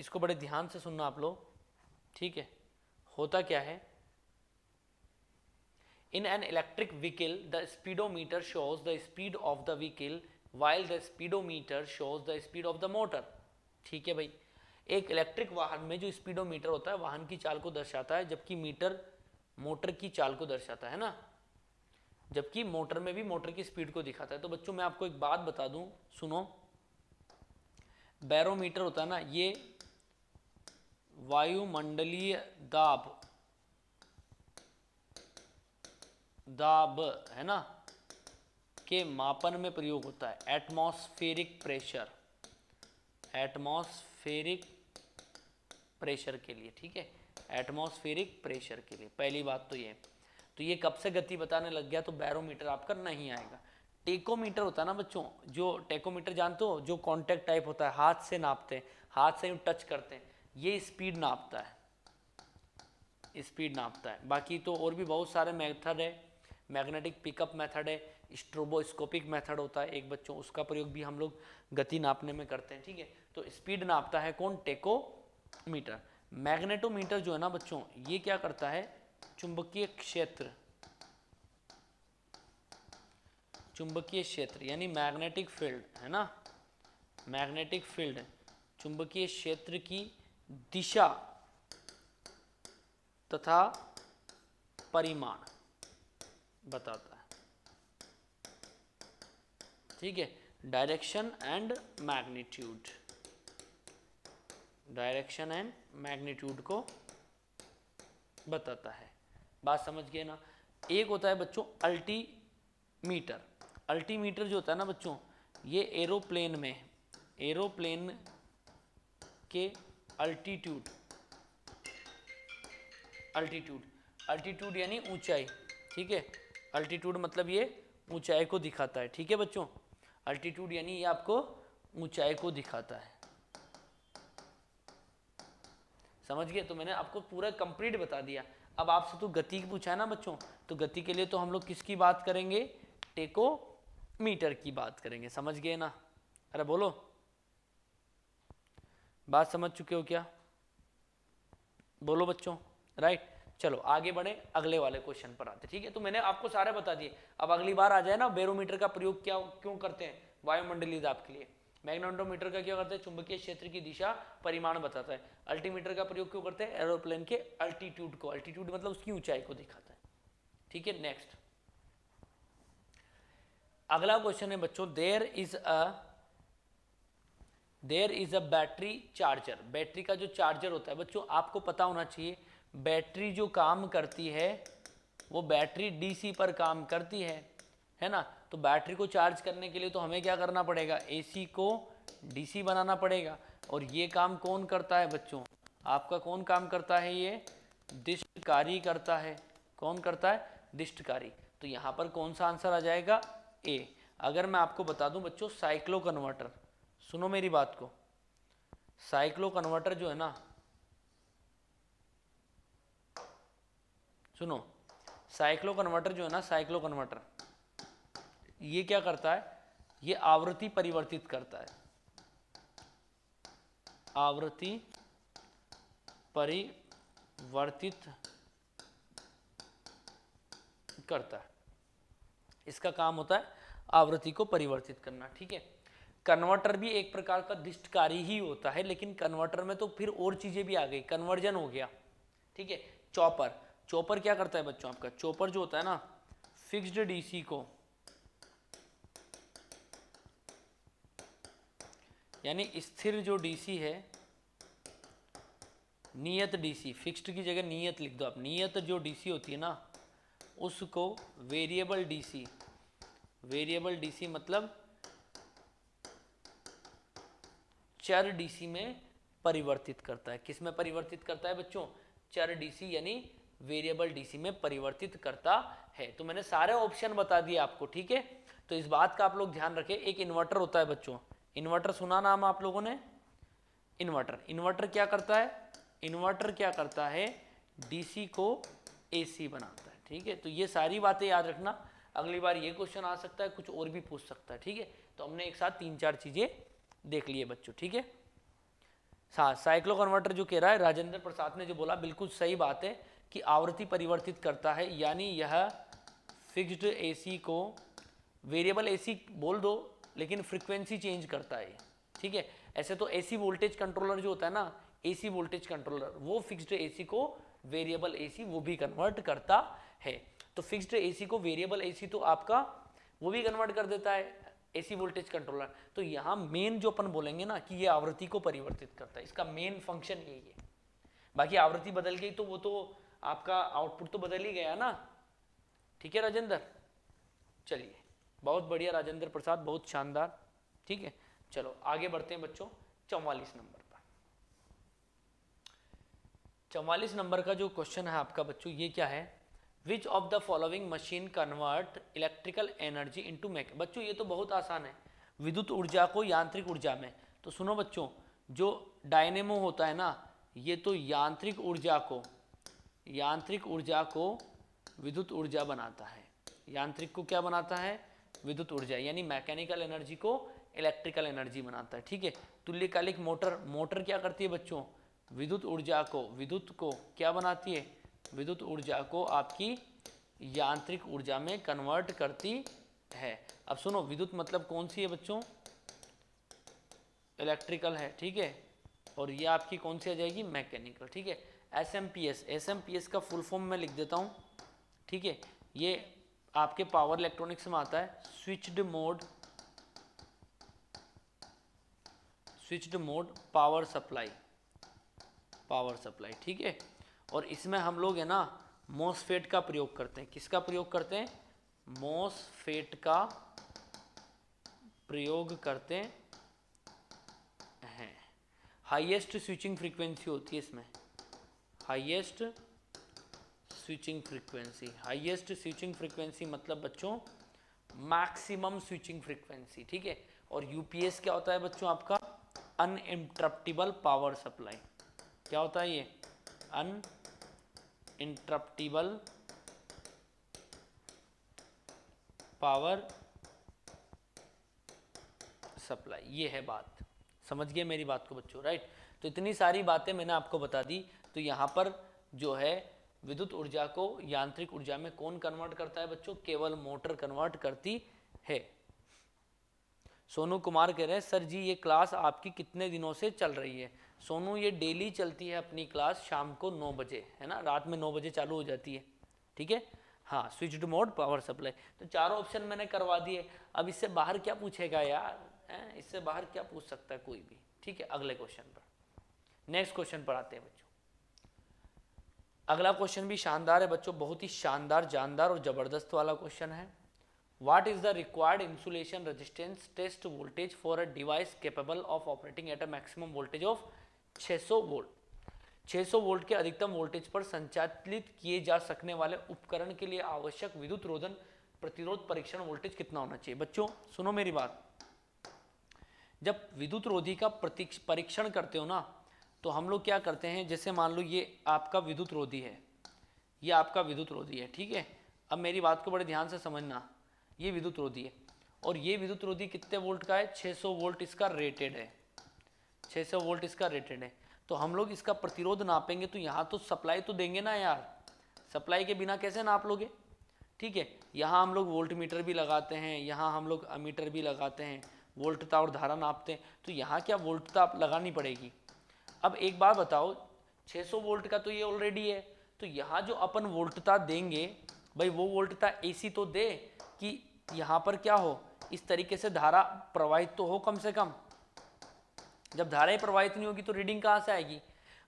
इसको बड़े ध्यान से सुनना आप लोग ठीक है होता क्या है in an electric vehicle the speedometer shows the speed of the vehicle while the speedometer shows the speed of the motor ठीक है भाई एक इलेक्ट्रिक वाहन में जो स्पीडोमीटर होता है वाहन की चाल को दर्शाता है जबकि मीटर मोटर की चाल को दर्शाता है ना जबकि मोटर में भी मोटर की स्पीड को दिखाता है तो बच्चों मैं आपको एक बात बता दूं सुनो बैरोमीटर होता है ना ये वायुमंडलीय दाब दाब है ना के मापन में प्रयोग होता है एटमॉस्फेरिक प्रेशर एटमॉस्फेरिक प्रेशर के लिए ठीक है एटमॉस्फेरिक प्रेशर के लिए पहली बात तो ये तो ये कब से गति बताने लग गया तो बैरोमीटर आपका नहीं आएगा टेकोमीटर होता है ना बच्चों जो टेकोमीटर जानते हो जो कॉन्टेक्ट टाइप होता है हाथ से नापते हैं हाथ से टच करते हैं ये स्पीड नापता है स्पीड नापता है बाकी तो और भी बहुत सारे मेथड है मैग्नेटिक पिकअप मेथड है स्ट्रोबोस्कोपिक मेथड होता है एक बच्चों उसका प्रयोग भी हम लोग गति नापने में करते हैं ठीक है तो स्पीड नापता है कौन टेकोमीटर मैग्नेटोमीटर जो है ना बच्चों ये क्या करता है चुंबकीय क्षेत्र चुंबकीय क्षेत्र यानी मैग्नेटिक फील्ड है ना मैग्नेटिक फील्ड चुंबकीय क्षेत्र की दिशा तथा परिमाण बताता है ठीक है direction and magnitude direction and magnitude को बताता है बात समझ गए ना एक होता है बच्चों अल्टीमीटर अल्टीमीटर जो होता है ना बच्चों ये एरोप्लेन में एरोप्लेन के अल्टीट्यूड अल्टीट्यूड अल्टीट्यूड यानी ऊंचाई ठीक है अल्टीट्यूड मतलब ये ऊंचाई को दिखाता है ठीक है बच्चों अल्टीट्यूड यानी ये आपको ऊंचाई को दिखाता है समझ गए तो मैंने आपको पूरा कंप्लीट बता दिया अब आपसे तो गति पूछा है ना बच्चों तो गति के लिए तो हम लोग किसकी बात करेंगे टेको मीटर की बात करेंगे समझ गए ना अरे बोलो बात समझ चुके हो क्या बोलो बच्चों राइट चलो आगे बढ़े अगले वाले क्वेश्चन पर आते ठीक है तो मैंने आपको सारे बता दिए अब अगली बार आ जाए ना बेरोमीटर का प्रयोग क्या क्यों करते हैं वायुमंडलीय दाब के लिए मैग्नेटोमीटर का क्या करता है चुंबकीय क्षेत्र की दिशा परिमाण बताता है अल्टीमीटर का प्रयोग क्यों करते हैं एरोप्लेन के अल्टीट्यूड को अल्टीट्यूड मतलब उसकी ऊंचाई को दिखाता है ठीक है नेक्स्ट अगला क्वेश्चन है बच्चों there is a there is a battery charger battery का जो चार्जर होता है बच्चों आपको पता होना चाहिए बैटरी जो काम करती है वो बैटरी डीसी पर काम करती है है ना तो बैटरी को चार्ज करने के लिए तो हमें क्या करना पड़ेगा एसी को डीसी बनाना पड़ेगा और ये काम कौन करता है बच्चों आपका कौन काम करता है ये दिष्टकारी करता है कौन करता है दिष्टकारी तो यहाँ पर कौन सा आंसर आ जाएगा ए अगर मैं आपको बता दूं बच्चों साइक्लो कन्वर्टर सुनो मेरी बात को साइक्लो कन्वर्टर जो है ना सुनो साइक्लो कन्वर्टर जो है ना साइक्लो कन्वर्टर ये क्या करता है ये आवृत्ति परिवर्तित करता है आवृत्ति परिवर्तित करता है इसका काम होता है आवृत्ति को परिवर्तित करना ठीक है कन्वर्टर भी एक प्रकार का दिष्टकारी ही होता है लेकिन कन्वर्टर में तो फिर और चीज़ें भी आ गई कन्वर्जन हो गया ठीक है चॉपर चॉपर क्या करता है बच्चों आपका चॉपर जो होता है ना फिक्स्ड डीसी को यानी स्थिर जो डीसी है नियत डीसी फिक्स्ड की जगह नियत लिख दो आप नियत जो डीसी होती है ना उसको वेरिएबल डीसी वेरिएबल डीसी मतलब चर डीसी में परिवर्तित करता है किस में परिवर्तित करता है बच्चों चर डीसी यानी वेरिएबल डीसी में परिवर्तित करता है तो मैंने सारे ऑप्शन बता दिए आपको ठीक है तो इस बात का आप लोग ध्यान रखें एक इन्वर्टर होता है बच्चों इन्वर्टर सुना नाम आप लोगों ने इन्वर्टर इन्वर्टर क्या करता है इन्वर्टर क्या करता है डीसी को एसी बनाता है ठीक है तो ये सारी बातें याद रखना अगली बार ये क्वेश्चन आ सकता है कुछ और भी पूछ सकता है ठीक है तो हमने एक साथ तीन चार चीज़ें देख लिए बच्चों ठीक है हाँ साइक्लो कन्वर्टर जो कह रहा है राजेंद्र प्रसाद ने जो बोला बिल्कुल सही बात है कि आवृत्ति परिवर्तित करता है यानी यह फिक्स्ड एसी को वेरिएबल एसी बोल दो लेकिन फ्रिक्वेंसी चेंज करता है ठीक है ऐसे तो एसी वोल्टेज कंट्रोलर जो होता है ना एसी वोल्टेज कंट्रोलर वो फिक्स्ड एसी को वेरिएबल एसी वो भी कन्वर्ट करता है तो फिक्स्ड एसी को वेरिएबल एसी तो आपका वो भी कन्वर्ट कर देता है एसी वोल्टेज कंट्रोलर तो यहाँ मेन जो अपन बोलेंगे ना कि ये आवृत्ति को परिवर्तित करता है इसका मेन फंक्शन यही है बाकी आवृत्ति बदल गई तो वो तो आपका आउटपुट तो बदल ही गया ना ठीक है राजेंद्र चलिए बहुत बढ़िया राजेंद्र प्रसाद बहुत शानदार ठीक है चलो आगे बढ़ते हैं बच्चों चौवालीस नंबर पर चौवालीस नंबर का जो क्वेश्चन है आपका बच्चों ये क्या है which of the following machine convert electrical energy into mech बच्चों ये तो बहुत आसान है विद्युत ऊर्जा को यांत्रिक ऊर्जा में तो सुनो बच्चों जो डायनेमो होता है ना ये तो यांत्रिक ऊर्जा को यांत्रिक ऊर्जा को विद्युत ऊर्जा बनाता है यांत्रिक को क्या बनाता है विद्युत ऊर्जा यानी मैकेनिकल एनर्जी को इलेक्ट्रिकल एनर्जी बनाता है ठीक है तुल्यकालिक मोटर मोटर क्या करती है बच्चों विद्युत ऊर्जा को विद्युत को क्या बनाती है विद्युत ऊर्जा को आपकी यांत्रिक ऊर्जा में कन्वर्ट करती है अब सुनो विद्युत मतलब कौन सी है बच्चों इलेक्ट्रिकल है ठीक है और ये आपकी कौन सी आ जाएगी मैकेनिकल ठीक है S M P S S M P S का फुल फॉर्म मैं लिख देता हूँ ठीक है ये आपके पावर इलेक्ट्रॉनिक्स में आता है switched mode switched mode power supply power supply ठीक है और इसमें हम लोग है ना मोसफेट का प्रयोग करते हैं किसका प्रयोग करते हैं मोसफेट का प्रयोग करते हैं हाईएस्ट स्विचिंग फ्रीक्वेंसी होती है इसमें highest switching frequency highest switching frequency मतलब बच्चों मैक्सिमम स्विचिंग फ्रीक्वेंसी ठीक है और यूपीएस क्या होता है बच्चों आपका अनइंटरप्टिबल पावर सप्लाई क्या होता है ये अनइंटरप्टिबल पावर सप्लाई ये है बात समझ गए मेरी बात को बच्चों राइट तो इतनी सारी बातें मैंने आपको बता दी तो यहां पर जो है विद्युत ऊर्जा को यांत्रिक ऊर्जा में कौन कन्वर्ट करता है बच्चों केवल मोटर कन्वर्ट करती है सोनू कुमार कह रहे हैं सर जी ये क्लास आपकी कितने दिनों से चल रही है सोनू ये डेली चलती है अपनी क्लास शाम को नौ बजे है ना रात में नौ बजे चालू हो जाती है ठीक है हाँ स्विच मोड पावर सप्लाई तो चारों ऑप्शन मैंने करवा दिए अब इससे बाहर क्या पूछेगा यार है? इससे बाहर क्या पूछ सकता है कोई भी ठीक है अगले क्वेश्चन पर नेक्स्ट क्वेश्चन पर आते हैं बच्चों अगला क्वेश्चन भी शानदार है बच्चों बहुत ही शानदार जानदार और ज़बरदस्त वाला क्वेश्चन है what is the required insulation resistance test voltage for a device capable of operating at a maximum voltage of 600 volt 600 volt के अधिकतम वोल्टेज पर संचालित किए जा सकने वाले उपकरण के लिए आवश्यक विद्युत रोधन प्रतिरोध परीक्षण वोल्टेज कितना होना चाहिए बच्चों सुनो मेरी बात जब विद्युत रोधी का परीक्षण करते हो ना तो हम लोग क्या करते हैं जैसे मान लो ये आपका विद्युत रोधी है ये आपका विद्युत रोधी है ठीक है अब मेरी बात को बड़े ध्यान से समझना ये विद्युत रोधी है और ये विद्युत रोधी कितने वोल्ट का है 600 वोल्ट इसका रेटेड है 600 वोल्ट इसका रेटेड है तो हम लोग इसका प्रतिरोध नापेंगे तो यहाँ तो सप्लाई तो देंगे ना यार सप्लाई के बिना कैसे नाप लोगे ठीक है यहाँ हम लोग वोल्ट मीटर भी लगाते हैं यहाँ हम लोग अमीटर भी लगाते हैं वोल्टता और धारा नापते हैं तो यहाँ क्या वोल्टता लगानी पड़ेगी अब एक बात बताओ 600 वोल्ट का तो ये ऑलरेडी है तो यहाँ जो अपन वोल्टता देंगे भाई वो वोल्टता एसी तो दे कि यहाँ पर क्या हो इस तरीके से धारा प्रवाहित तो हो कम से कम जब ही प्रवाहित नहीं होगी तो रीडिंग कहाँ से आएगी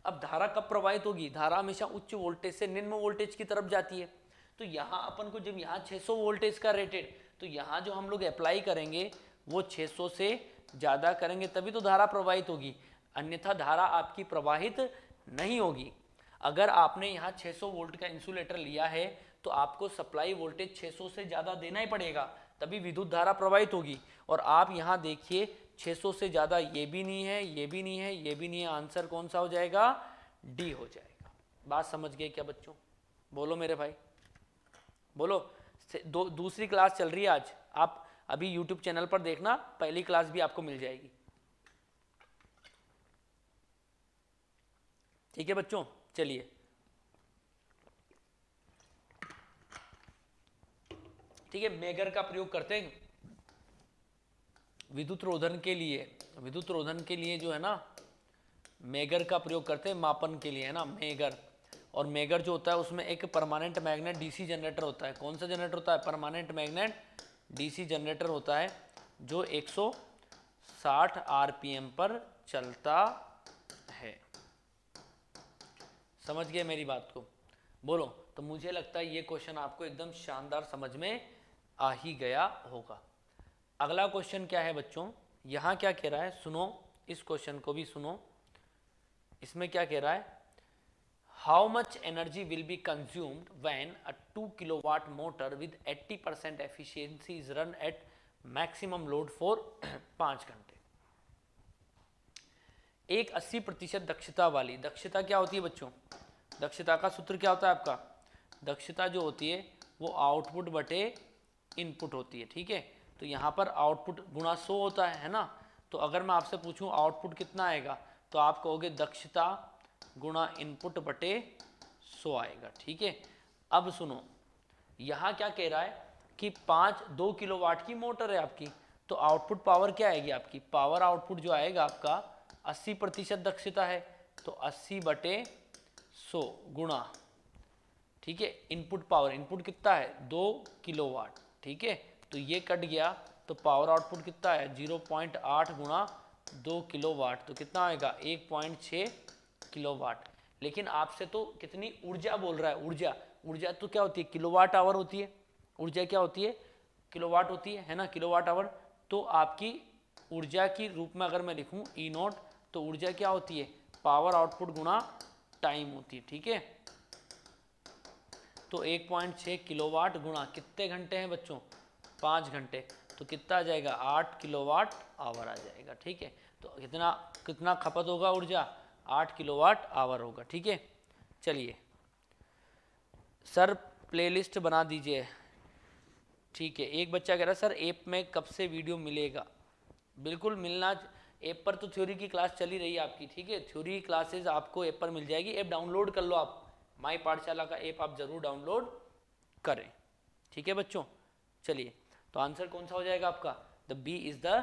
अब धारा कब प्रवाहित होगी धारा हमेशा उच्च वोल्टेज से निम्न वोल्टेज की तरफ जाती है तो यहाँ अपन को जब यहाँ 600 वोल्टेज का रेटेड तो यहाँ जो हम लोग अप्लाई करेंगे वो 600 से ज़्यादा करेंगे तभी तो धारा प्रवाहित होगी अन्यथा धारा आपकी प्रवाहित नहीं होगी अगर आपने यहाँ 600 वोल्ट का इंसुलेटर लिया है तो आपको सप्लाई वोल्टेज 600 से ज़्यादा देना ही पड़ेगा तभी विद्युत धारा प्रवाहित होगी और आप यहाँ देखिए 600 से ज़्यादा ये भी नहीं है ये भी नहीं है ये भी नहीं है आंसर कौन सा हो जाएगा डी हो जाएगा बात समझ गए क्या बच्चों बोलो मेरे भाई बोलो दूसरी क्लास चल रही है आज आप अभी यूट्यूब चैनल पर देखना पहली क्लास भी आपको मिल जाएगी ठीक है बच्चों चलिए ठीक है मेगर का प्रयोग करते हैं विद्युत रोधन के लिए विद्युत रोधन के लिए जो है ना मेगर का प्रयोग करते हैं मापन के लिए है ना मेगर और मेगर जो होता है उसमें एक परमानेंट मैग्नेट डीसी जनरेटर होता है कौन सा जनरेटर होता है परमानेंट मैग्नेट डीसी जनरेटर होता है जो 160 आरपीएम पर चलता समझ गए मेरी बात को बोलो तो मुझे लगता है ये क्वेश्चन आपको एकदम शानदार समझ में आ ही गया होगा अगला क्वेश्चन क्या है बच्चों यहाँ क्या कह रहा है सुनो इस क्वेश्चन को भी सुनो इसमें क्या कह रहा है how energy will be consumed when a two kilo watt motor with eighty 80% efficiency is run at maximum load for पाँच घंटे एक 80 प्रतिशत दक्षता वाली दक्षता क्या होती है बच्चों दक्षता का सूत्र क्या होता है आपका दक्षता जो होती है वो आउटपुट बटे इनपुट होती है ठीक है तो यहाँ पर आउटपुट गुणा सौ होता है है ना तो अगर मैं आपसे पूछूँ आउटपुट कितना आएगा तो आप कहोगे दक्षता गुणा इनपुट बटे सो आएगा ठीक है अब सुनो यहाँ क्या कह रहा है कि पाँच दो किलोवाट की मोटर है आपकी तो आउटपुट पावर क्या आएगी आपकी पावर आउटपुट जो आएगा आपका अस्सी प्रतिशत दक्षता है तो अस्सी बटे 100 गुणा ठीक है इनपुट पावर इनपुट कितना है दो किलोवाट ठीक है तो ये कट गया तो पावर आउटपुट कितना है जीरो पॉइंट आठ गुणा दो किलो वाट तो कितना आएगा एक पॉइंट छ किलो वाट लेकिन आपसे तो कितनी ऊर्जा बोल रहा है ऊर्जा ऊर्जा तो क्या होती है किलो वाट आवर होती है ऊर्जा क्या होती है किलो वाट होती है है ना किलो वाट आवर तो आपकी ऊर्जा की रूप में अगर मैं लिखूँ ई e नोट तो ऊर्जा क्या होती है पावर आउटपुट गुणा टाइम होती है ठीक है तो 1.6 किलोवाट गुणा कितने घंटे हैं बच्चों पाँच घंटे तो कितना आ जाएगा आठ किलोवाट आवर आ जाएगा ठीक है तो कितना कितना खपत होगा ऊर्जा आठ किलोवाट आवर होगा ठीक है चलिए सर प्लेलिस्ट बना दीजिए ठीक है एक बच्चा कह रहा सर ऐप में कब से वीडियो मिलेगा बिल्कुल मिलना ऐप पर तो थ्योरी की क्लास चली रही है आपकी ठीक है थ्योरी क्लासेज आपको ऐप पर मिल जाएगी ऐप डाउनलोड कर लो आप माई पाठशाला का ऐप आप ज़रूर डाउनलोड करें ठीक है बच्चों चलिए तो आंसर कौन सा हो जाएगा आपका the B is the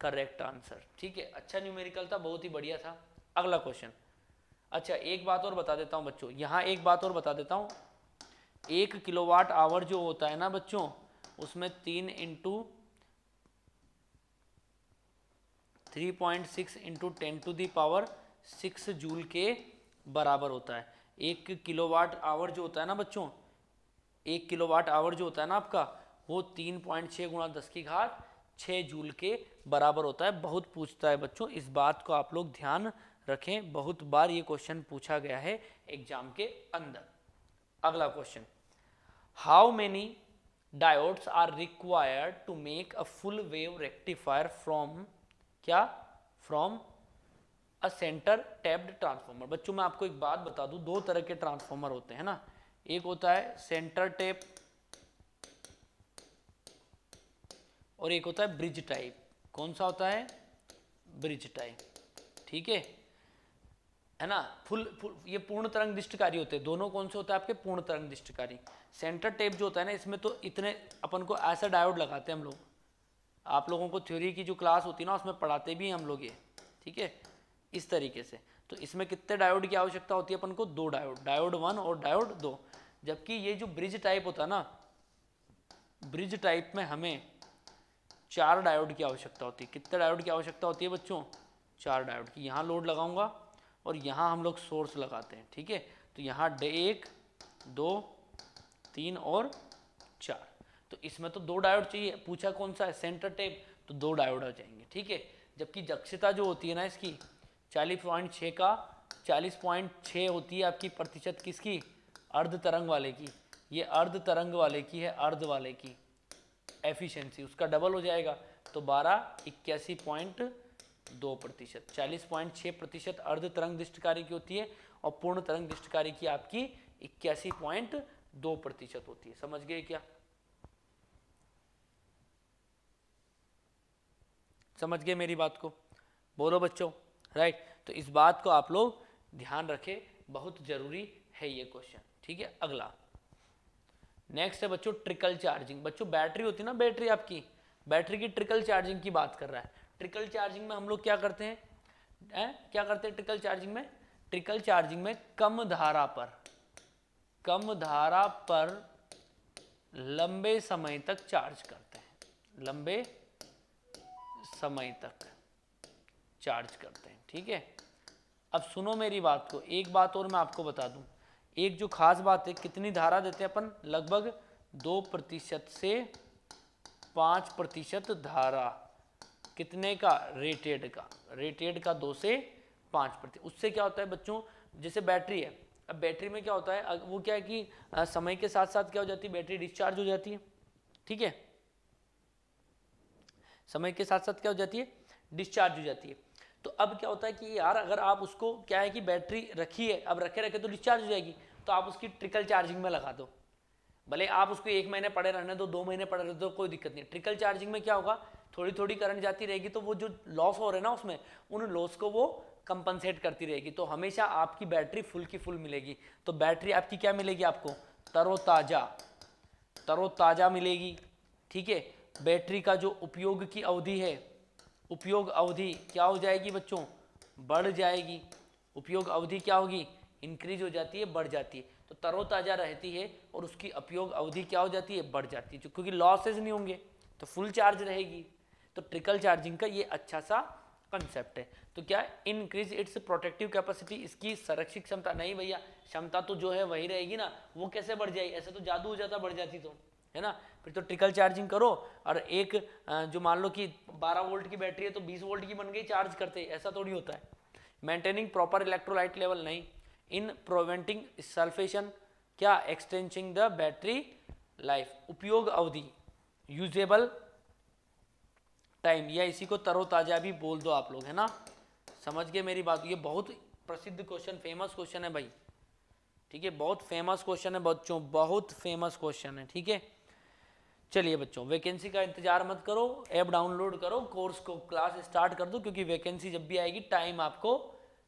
correct answer ठीक है अच्छा न्यूमेरिकल था बहुत ही बढ़िया था अगला क्वेश्चन अच्छा एक बात और बता देता हूँ बच्चों यहाँ एक बात और बता देता हूँ एक किलोवाट आवर जो होता है ना बच्चों उसमें तीन into three point six into ten to the power six joule के बराबर होता है एक किलोवाट आवर जो होता है ना बच्चों एक किलोवाट आवर जो होता है ना आपका वो तीन पॉइंट छः गुणा दस की घात छः जूल के बराबर होता है बहुत पूछता है बच्चों इस बात को आप लोग ध्यान रखें बहुत बार ये क्वेश्चन पूछा गया है एग्जाम के अंदर अगला question how many diodes are required to make a full wave rectifier from क्या from a centre tapped transformer बच्चों मैं आपको एक बात बता दूं दो तरह के ट्रांसफॉर्मर होते हैं ना एक होता है सेंटर टेप और एक होता है ब्रिज टाइप कौन सा होता है ब्रिज टाइप ठीक है है ना फुल, फुल ये पूर्ण तरंग दिष्टकारी होते हैं दोनों कौन से होते हैं आपके पूर्ण तरंग दृष्टिकारी सेंटर टेप जो होता है ना इसमें तो इतने अपन को ऐसा डायोड लगाते हैं हम लोग आप लोगों को थ्योरी की जो क्लास होती है ना उसमें पढ़ाते भी हैं हम लोग ये ठीक है इस तरीके से तो इसमें कितने डायोड की आवश्यकता होती है अपन को दो डायोड डायोड वन और डायोड दो जबकि ये जो ब्रिज टाइप होता है ना ब्रिज टाइप में हमें चार डायोड की आवश्यकता होती है कितने डायोड की आवश्यकता होती है बच्चों चार डायोड की यहाँ लोड लगाऊंगा और यहाँ हम लोग सोर्स लगाते हैं ठीक है तो यहाँ डे एक दो तीन और चार तो इसमें तो दो डायोड चाहिए पूछा कौन सा है सेंटर टेप तो दो डायोड आ जाएंगे ठीक है जबकि दक्षता जो होती है ना इसकी चालीस पॉइंट छः का चालीस पॉइंट छः होती है आपकी प्रतिशत किसकी अर्ध तरंग वाले की ये अर्ध तरंग वाले की है अर्ध वाले की एफिशिएंसी उसका डबल हो जाएगा तो बारह इक्यासी पॉइंट दो प्रतिशत चालीस पॉइंट छः प्रतिशत अर्ध तरंग दृष्टकारी की होती है और पूर्ण तरंग दृष्टकारी की आपकी इक्यासी पॉइंट दो प्रतिशत होती है समझ गए क्या समझ गए मेरी बात को बोलो बच्चों राइट तो इस बात को आप लोग ध्यान रखें बहुत ज़रूरी है ये क्वेश्चन ठीक है अगला नेक्स्ट है बच्चों ट्रिकल चार्जिंग बच्चों बैटरी होती है ना बैटरी आपकी बैटरी की ट्रिकल चार्जिंग की बात कर रहा है ट्रिकल चार्जिंग में हम लोग क्या करते हैं है? क्या करते हैं ट्रिकल चार्जिंग में ट्रिकल चार्जिंग में कम धारा पर कम धारा पर लंबे समय तक चार्ज करते हैं लंबे समय तक चार्ज करते हैं ठीक है अब सुनो मेरी बात को एक बात और मैं आपको बता दूं एक जो खास बात है कितनी धारा देते हैं अपन लगभग दो प्रतिशत से पांच प्रतिशत धारा कितने का रेटेड का रेटेड का दो से पांच प्रति उससे क्या होता है बच्चों जैसे बैटरी है अब बैटरी में क्या होता है वो क्या है कि समय के साथ साथ क्या हो जाती है बैटरी डिस्चार्ज हो जाती है ठीक है समय के साथ साथ क्या हो जाती है डिस्चार्ज हो जाती है तो अब क्या होता है कि यार अगर आप उसको क्या है कि बैटरी रखी है अब रखे रखे तो डिस्चार्ज हो जाएगी तो आप उसकी ट्रिकल चार्जिंग में लगा दो भले आप उसको एक महीने पड़े रहने दो दो महीने पड़े रहने दो कोई दिक्कत नहीं ट्रिकल चार्जिंग में क्या होगा थोड़ी थोड़ी करंट जाती रहेगी तो वो जो लॉस हो रहे ना उसमें उन लॉस को वो कंपनसेट करती रहेगी तो हमेशा आपकी बैटरी फुल की फुल मिलेगी तो बैटरी आपकी क्या मिलेगी आपको तरोताज़ा तरोताज़ा मिलेगी ठीक है बैटरी का जो उपयोग की अवधि है उपयोग अवधि क्या हो जाएगी बच्चों बढ़ जाएगी उपयोग अवधि क्या होगी इंक्रीज हो जाती है बढ़ जाती है तो तरोताज़ा रहती है और उसकी उपयोग अवधि क्या हो जाती है बढ़ जाती है क्योंकि लॉसेज नहीं होंगे तो फुल चार्ज रहेगी तो ट्रिकल चार्जिंग का ये अच्छा सा कंसेप्ट है तो क्या इनक्रीज इट्स प्रोटेक्टिव कैपेसिटी इसकी संरक्षित क्षमता नहीं भैया क्षमता तो जो है वही रहेगी ना वो कैसे बढ़ जाएगी ऐसे तो जादू हो जाता बढ़ जाती तो है ना फिर तो ट्रिकल चार्जिंग करो और एक जो मान लो कि 12 वोल्ट की बैटरी है तो 20 वोल्ट की बन गई चार्ज करते ऐसा थोड़ी होता है मेंटेनिंग प्रॉपर इलेक्ट्रोलाइट लेवल नहीं इन प्रोवेंटिंग सल्फेशन क्या एक्सटेंशिंग द बैटरी लाइफ उपयोग अवधि यूजेबल टाइम या इसी को तरोताजा भी बोल दो आप लोग है ना समझ गए मेरी बात ये बहुत प्रसिद्ध क्वेश्चन फेमस क्वेश्चन है भाई ठीक है बहुत फेमस क्वेश्चन है बच्चों बहुत फेमस क्वेश्चन है ठीक है चलिए बच्चों वैकेंसी का इंतजार मत करो ऐप डाउनलोड करो कोर्स को क्लास स्टार्ट कर दो क्योंकि वैकेंसी जब भी आएगी टाइम आपको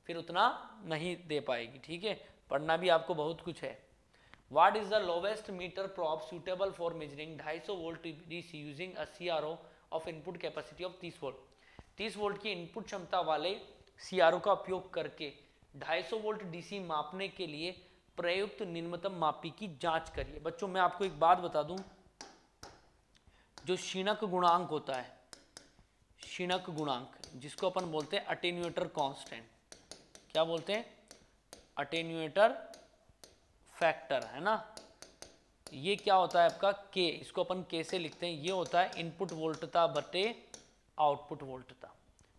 फिर उतना नहीं दे पाएगी ठीक है पढ़ना भी आपको बहुत कुछ है what is the lowest meter prop suitable for measuring 250 volt DC using a CRO of input capacity of 30 volt 30 volt की इनपुट क्षमता वाले सी का उपयोग करके 250 वोल्ट डीसी मापने के लिए प्रयुक्त निम्नतम मापी की जांच करिए बच्चों मैं आपको एक बात बता दूं जो शिनक गुणांक होता है शिनक गुणांक जिसको अपन बोलते हैं अटेन्यूएटर कांस्टेंट क्या बोलते हैं अटेन्यूएटर फैक्टर है ना ये क्या होता है आपका के इसको अपन के से लिखते हैं ये होता है इनपुट वोल्टता बटे आउटपुट वोल्टता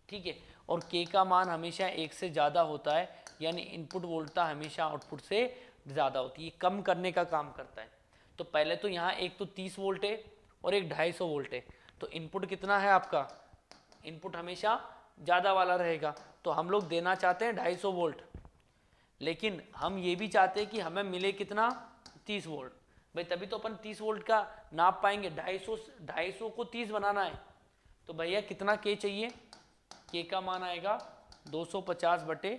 ठीक है और के का मान हमेशा एक से ज़्यादा होता है यानी इनपुट वोल्टता हमेशा आउटपुट से ज़्यादा होती है कम करने का काम करता है तो पहले तो यहाँ एक तो 30 वोल्ट है और एक 250 वोल्ट है तो इनपुट कितना है आपका इनपुट हमेशा ज़्यादा वाला रहेगा तो हम लोग देना चाहते हैं 250 वोल्ट लेकिन हम ये भी चाहते हैं कि हमें मिले कितना 30 वोल्ट भाई तभी तो अपन 30 वोल्ट का नाप पाएंगे 250 सौ को 30 बनाना है तो भैया कितना के चाहिए के का मान आएगा 250 बटे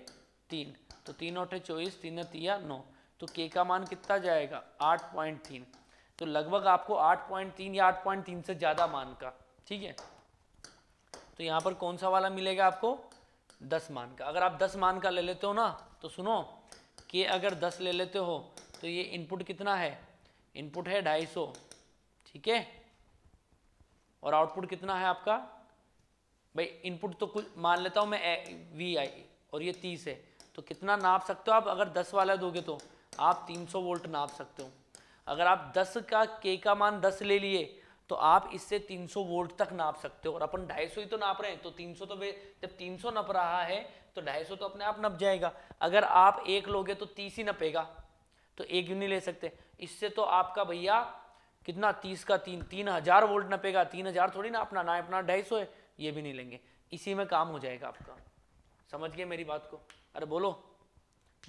तीन तो तीन आठे चौबीस तीन तीन नौ तो के का मान कितना जाएगा आठ पॉइंट तीन तो लगभग आपको 8.3 या 8.3 से ज़्यादा मान का ठीक है तो यहाँ पर कौन सा वाला मिलेगा आपको 10 मान का अगर आप 10 मान का ले लेते हो ना तो सुनो कि अगर 10 ले लेते हो तो ये इनपुट कितना है इनपुट है सौ ठीक है और आउटपुट कितना है आपका भाई इनपुट तो कुछ मान लेता हूँ मैं वी आई और ये तीस है तो कितना नाप सकते हो आप अगर दस वाला दोगे तो आप तीन सौ वोल्ट नाप सकते हो अगर आप 10 का के का मान 10 ले लिए तो आप इससे 300 वोल्ट तक नाप सकते हो और अपन 250 ही तो नाप रहे हैं तो 300 तो जब 300 नप रहा है तो 250 तो अपने आप नप जाएगा अगर आप एक लोगे तो 30 ही नपेगा तो एक नहीं ले सकते इससे तो आपका भैया कितना 30 का तीन तीन हजार वोल्ट नपेगा तीन हजार थोड़ी ना अपना ना अपना ढाई है ये भी नहीं लेंगे इसी में काम हो जाएगा आपका समझ गए मेरी बात को अरे बोलो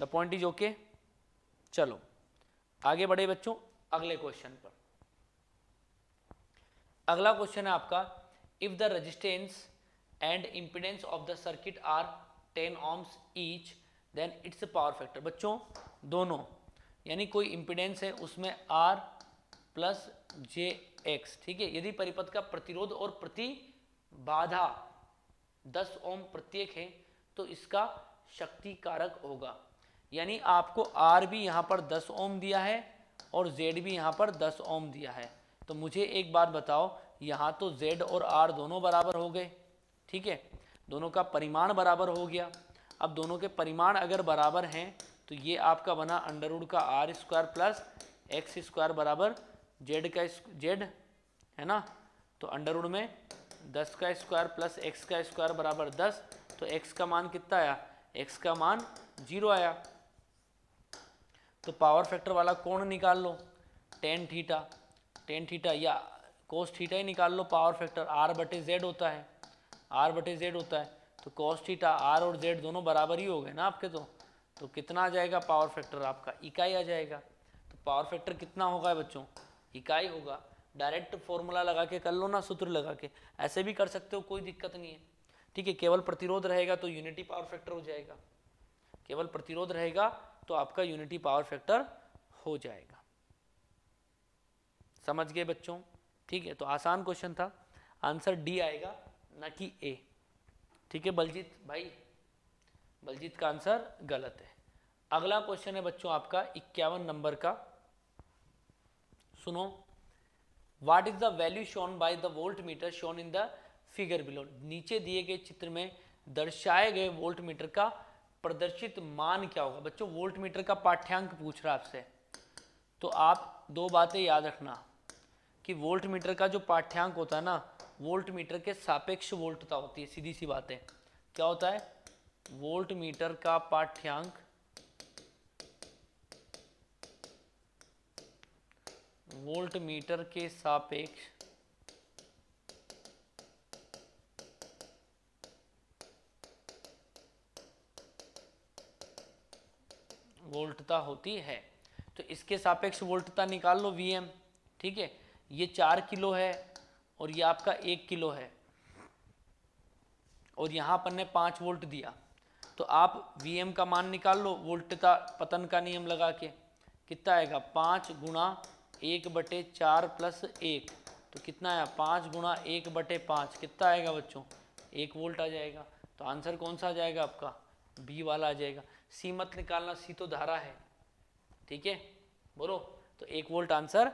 द पॉइंट इज ओके चलो आगे बढ़े बच्चों अगले क्वेश्चन पर अगला क्वेश्चन है आपका if the resistance and impedance of the circuit are 10 ohms each then its power factor बच्चों दोनों यानी कोई इंपीडेंस है उसमें आर प्लस जे एक्स ठीक है यदि परिपथ का प्रतिरोध और प्रति बाधा 10 ओम प्रत्येक है तो इसका शक्ति कारक होगा यानी आपको आर भी यहां पर 10 ओम दिया है और Z भी यहाँ पर 10 ओम दिया है तो मुझे एक बात बताओ यहाँ तो Z और R दोनों बराबर हो गए ठीक है दोनों का परिमाण बराबर हो गया अब दोनों के परिमाण अगर बराबर हैं तो ये आपका बना अंडरवुड का R square plus X square बराबर जेड का जेड है ना तो अंडरवुड में दस का स्क्वायर प्लस एक्स का स्क्वायर बराबर दस तो एक्स का मान कितना आया एक्स का मान जीरो आया तो पावर फैक्टर वाला कोण निकाल लो टेन थीटा टेन थीटा या कोस थीटा ही निकाल लो पावर फैक्टर आर बटे जेड होता है आर बटे जेड होता है तो कोस थीटा आर और जेड दोनों बराबर ही हो गए ना आपके तो तो कितना आ जाएगा पावर फैक्टर आपका इकाई आ जाएगा तो पावर फैक्टर कितना होगा बच्चों इकाई होगा डायरेक्ट फॉर्मूला लगा के कर लो ना सूत्र लगा के ऐसे भी कर सकते हो कोई दिक्कत नहीं है ठीक है केवल प्रतिरोध रहेगा तो यूनिटी पावर फैक्टर हो जाएगा केवल प्रतिरोध रहेगा तो आपका यूनिटी पावर फैक्टर हो जाएगा समझ गए बच्चों ठीक है तो आसान क्वेश्चन था आंसर डी आएगा ना कि ए ठीक है बलजीत भाई बलजीत का आंसर गलत है अगला क्वेश्चन है बच्चों आपका इक्यावन नंबर का सुनो what is the value shown by the volt meter shown in the figure below नीचे दिए गए चित्र में दर्शाए गए वोल्ट मीटर का प्रदर्शित मान क्या होगा बच्चों वोल्ट मीटर का पाठ्यांक पूछ रहा आपसे तो आप दो बातें याद रखना कि वोल्ट मीटर का जो पाठ्यांक होता है ना वोल्ट मीटर के सापेक्ष वोल्टता होती है सीधी सी बातें क्या होता है वोल्ट मीटर का पाठ्यांक वोल्ट मीटर के सापेक्ष वोल्टता होती है तो इसके सापेक्ष वोल्टता निकाल लो वी ठीक है ये चार किलो है और ये आपका एक किलो है और यहाँ अपन ने पाँच वोल्ट दिया तो आप वी का मान निकाल लो वोल्टता पतन का नियम लगा के कितना आएगा पाँच गुणा एक बटे चार प्लस एक तो कितना आया पाँच गुणा एक बटे पाँच कितना आएगा बच्चों एक वोल्ट आ जाएगा तो आंसर कौन सा आ जाएगा आपका बी वाला आ जाएगा सी मत निकालना सी तो धारा है ठीक है बोलो तो एक वोल्ट आंसर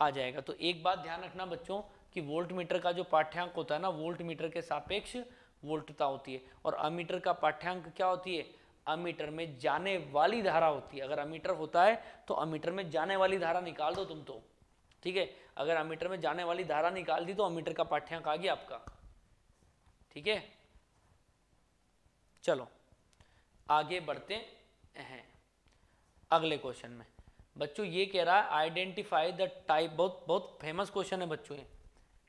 आ जाएगा तो एक बात ध्यान रखना बच्चों कि वोल्ट मीटर का जो पाठ्यांक होता है ना वोल्ट मीटर के सापेक्ष वोल्टता होती है और अमीटर का पाठ्यांक क्या होती है अमीटर में जाने वाली धारा होती है अगर अमीटर होता है तो अमीटर में जाने वाली धारा निकाल दो तुम तो ठीक है अगर अमीटर में जाने वाली धारा निकाल दी तो अमीटर का पाठ्यांक आ गया आपका ठीक है चलो आगे बढ़ते हैं अगले क्वेश्चन में बच्चों ये कह रहा है आइडेंटिफाई द टाइप बहुत बहुत फेमस क्वेश्चन है बच्चों ये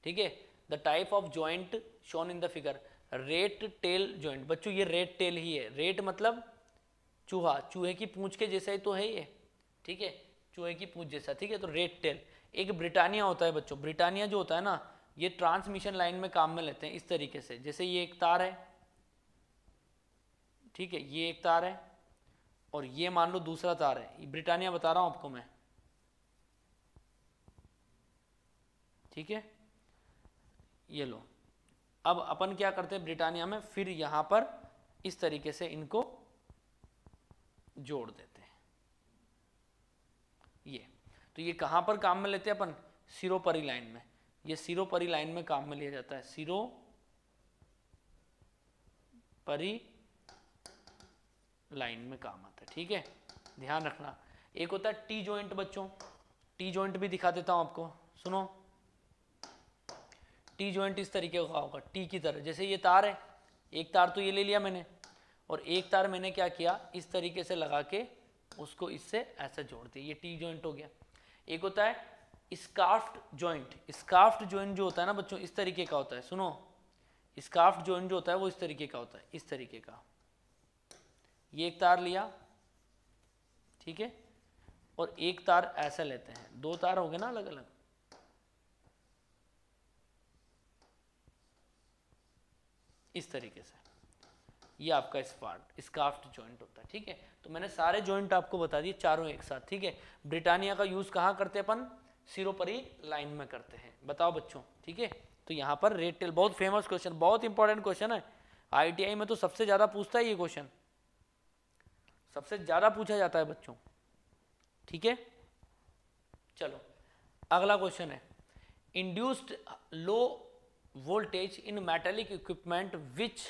ठीक है the type of joint shown in the figure rat tail joint बच्चों ये रेट टेल ही है रेट मतलब चूहा चूहे की पूंछ के जैसा ही तो है ये ठीक है चूहे की पूंछ जैसा ठीक है तो रेट टेल एक ब्रिटानिया होता है बच्चों ब्रिटानिया जो होता है ना ये ट्रांसमिशन लाइन में काम में लेते हैं इस तरीके से जैसे ये एक तार है ठीक है ये एक तार है और ये मान लो दूसरा तार है ब्रिटानिया बता रहा हूं आपको मैं ठीक है ये लो अब अपन क्या करते हैं ब्रिटानिया में फिर यहां पर इस तरीके से इनको जोड़ देते हैं ये तो ये कहां पर काम में लेते हैं अपन सिरोपरी लाइन में ये सिरोपरी लाइन में काम में लिया जाता है सिरो परी लाइन में काम आता है ठीक है ध्यान रखना एक होता है टी जॉइंट बच्चों टी जॉइंट भी दिखा देता हूं आपको सुनो टी जॉइंट इस तरीके का होगा टी की तरह जैसे ये तार है एक तार तो ये ले लिया मैंने और एक तार मैंने क्या किया इस तरीके से लगा के उसको इससे ऐसे जोड़ दिया ये टी जॉइंट हो गया एक होता है स्काफ्ट जॉइंट स्काफ्ट जॉइंट जो होता है ना बच्चों इस तरीके का होता है सुनो स्काफ्ट जॉइंट जो होता है वो इस तरीके का होता है इस तरीके का ये एक तार लिया ठीक है और एक तार ऐसा लेते हैं दो तार हो गए ना अलग अलग इस तरीके से ये आपका स्पार्ट स्काफ्ट जॉइंट होता है ठीक है तो मैंने सारे जॉइंट आपको बता दिए चारों एक साथ ठीक है ब्रिटानिया का यूज़ कहां करते हैं अपन सिरोपरी लाइन में करते हैं बताओ बच्चों ठीक है तो यहाँ पर रेड टेल बहुत फेमस क्वेश्चन बहुत इंपॉर्टेंट क्वेश्चन है आईटीआई में तो सबसे ज़्यादा पूछता है ये क्वेश्चन सबसे ज़्यादा पूछा जाता है बच्चों ठीक है चलो अगला क्वेश्चन है induced low voltage in metallic equipment which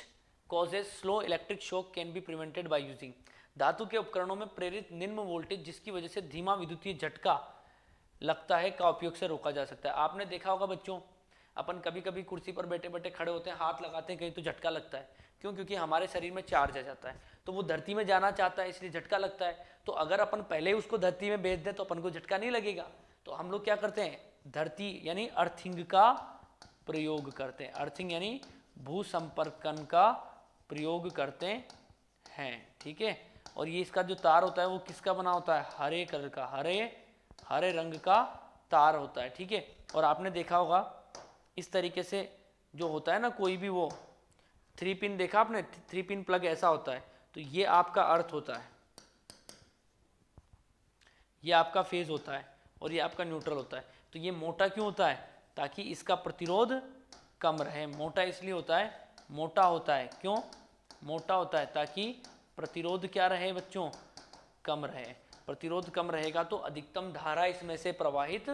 causes slow electric shock can be prevented by using धातु के उपकरणों में प्रेरित निम्न वोल्टेज जिसकी वजह से धीमा विद्युतीय झटका लगता है का उपयोग से रोका जा सकता है आपने देखा होगा बच्चों अपन कभी कभी कुर्सी पर बैठे बैठे खड़े होते हैं हाथ लगाते हैं कहीं तो झटका लगता है क्यों क्योंकि हमारे शरीर में चार्ज आ जाता है तो वो धरती में जाना चाहता है इसलिए झटका लगता है तो अगर अपन पहले ही उसको धरती में भेज दें तो अपन को झटका नहीं लगेगा तो हम लोग क्या करते हैं धरती यानी अर्थिंग का प्रयोग करते हैं अर्थिंग यानी भू संपर्कन का प्रयोग करते हैं ठीक है और ये इसका जो तार होता है वो किसका बना होता है हरे कलर का हरे हरे रंग का तार होता है ठीक है और आपने देखा होगा इस तरीके से जो होता है ना कोई भी वो थ्री पिन देखा आपने थ्री पिन प्लग ऐसा होता है तो ये आपका अर्थ होता है ये आपका फेज होता है और ये आपका न्यूट्रल होता है तो ये मोटा क्यों होता है ताकि इसका प्रतिरोध कम रहे मोटा इसलिए होता है मोटा होता है क्यों मोटा होता है ताकि प्रतिरोध क्या रहे बच्चों कम रहे प्रतिरोध कम रहेगा तो अधिकतम धारा इसमें से प्रवाहित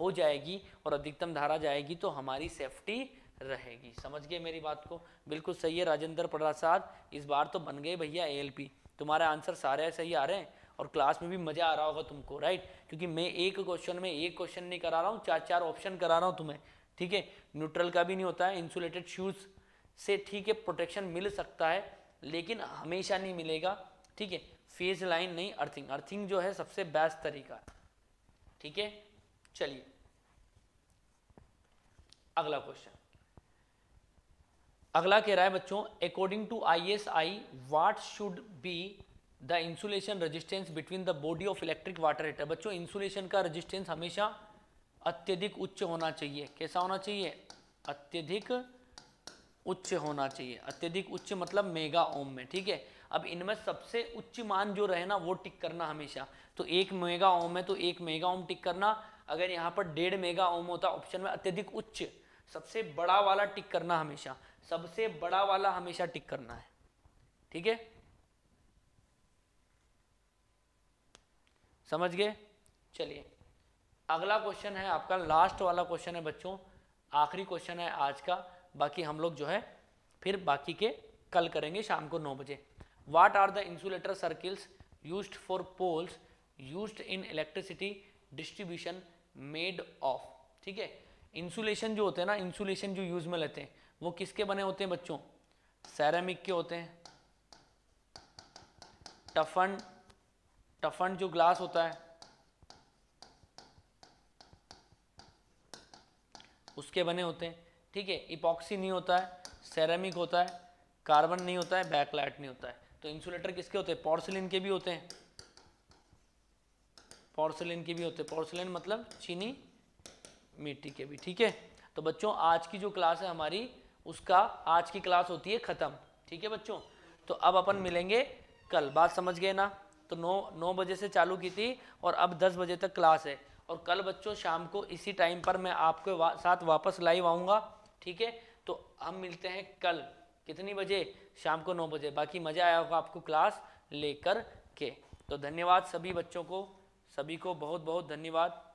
हो जाएगी और अधिकतम धारा जाएगी तो हमारी सेफ्टी रहेगी समझ गए मेरी बात को बिल्कुल सही है राजेंद्र प्रसाद इस बार तो बन गए भैया ए तुम्हारे आंसर सारे सही आ रहे हैं और क्लास में भी मजा आ रहा होगा तुमको राइट क्योंकि मैं एक क्वेश्चन में एक क्वेश्चन नहीं करा रहा हूँ चार चार ऑप्शन करा रहा हूँ तुम्हें ठीक है न्यूट्रल का भी नहीं होता है इंसुलेटेड शूज़ से ठीक है प्रोटेक्शन मिल सकता है लेकिन हमेशा नहीं मिलेगा ठीक है फेज लाइन नहीं अर्थिंग अर्थिंग जो है सबसे बेस्ट तरीका है ठीक है चलिए अगला क्वेश्चन अगला कह रहा है बच्चों according to I S I what should be the insulation resistance between the body of electric water heater बच्चों इंसुलेशन का रजिस्टेंस हमेशा अत्यधिक उच्च होना चाहिए कैसा होना चाहिए अत्यधिक उच्च होना चाहिए अत्यधिक उच्च मतलब मेगा ओम में ठीक है अब इनमें सबसे उच्च मान जो रहे ना वो टिक करना हमेशा तो एक मेगा ओम है तो एक मेगा ओम टिक करना अगर यहाँ पर डेढ़ मेगा ओम होता ऑप्शन में अत्यधिक उच्च सबसे बड़ा वाला टिक करना हमेशा सबसे बड़ा वाला हमेशा टिक करना है ठीक है समझ गए चलिए अगला क्वेश्चन है आपका लास्ट वाला क्वेश्चन है बच्चों आखिरी क्वेश्चन है आज का बाकी हम लोग जो है फिर बाकी के कल करेंगे शाम को नौ बजे what are the insulator circles use for poles use in electricity distribution made of ठीक है इंसुलेशन जो होते हैं ना इंसुलेशन जो यूज में लेते हैं वो किसके बने होते हैं बच्चों सैरामिक के होते हैं टफन टफन जो ग्लास होता है उसके बने होते हैं ठीक है इपॉक्सी नहीं होता है सेरेमिक होता है कार्बन नहीं होता है बैकलाइट नहीं होता है तो इंसुलेटर किसके होते हैं पॉर्सलिन के भी होते हैं पॉर्सलिन के भी होते हैं पॉर्सलिन मतलब चीनी मिट्टी के भी ठीक है तो बच्चों आज की जो क्लास है हमारी उसका आज की क्लास होती है ख़त्म ठीक है बच्चों तो अब अपन मिलेंगे कल बात समझ गए ना तो नौ नौ बजे से चालू की थी और अब दस बजे तक क्लास है और कल बच्चों शाम को इसी टाइम पर मैं आपके वा, साथ वापस लाइव आऊँगा ठीक है तो हम मिलते हैं कल कितनी बजे शाम को नौ बजे बाकी मज़ा आया होगा आपको क्लास लेकर के तो धन्यवाद सभी बच्चों को सभी को बहुत बहुत धन्यवाद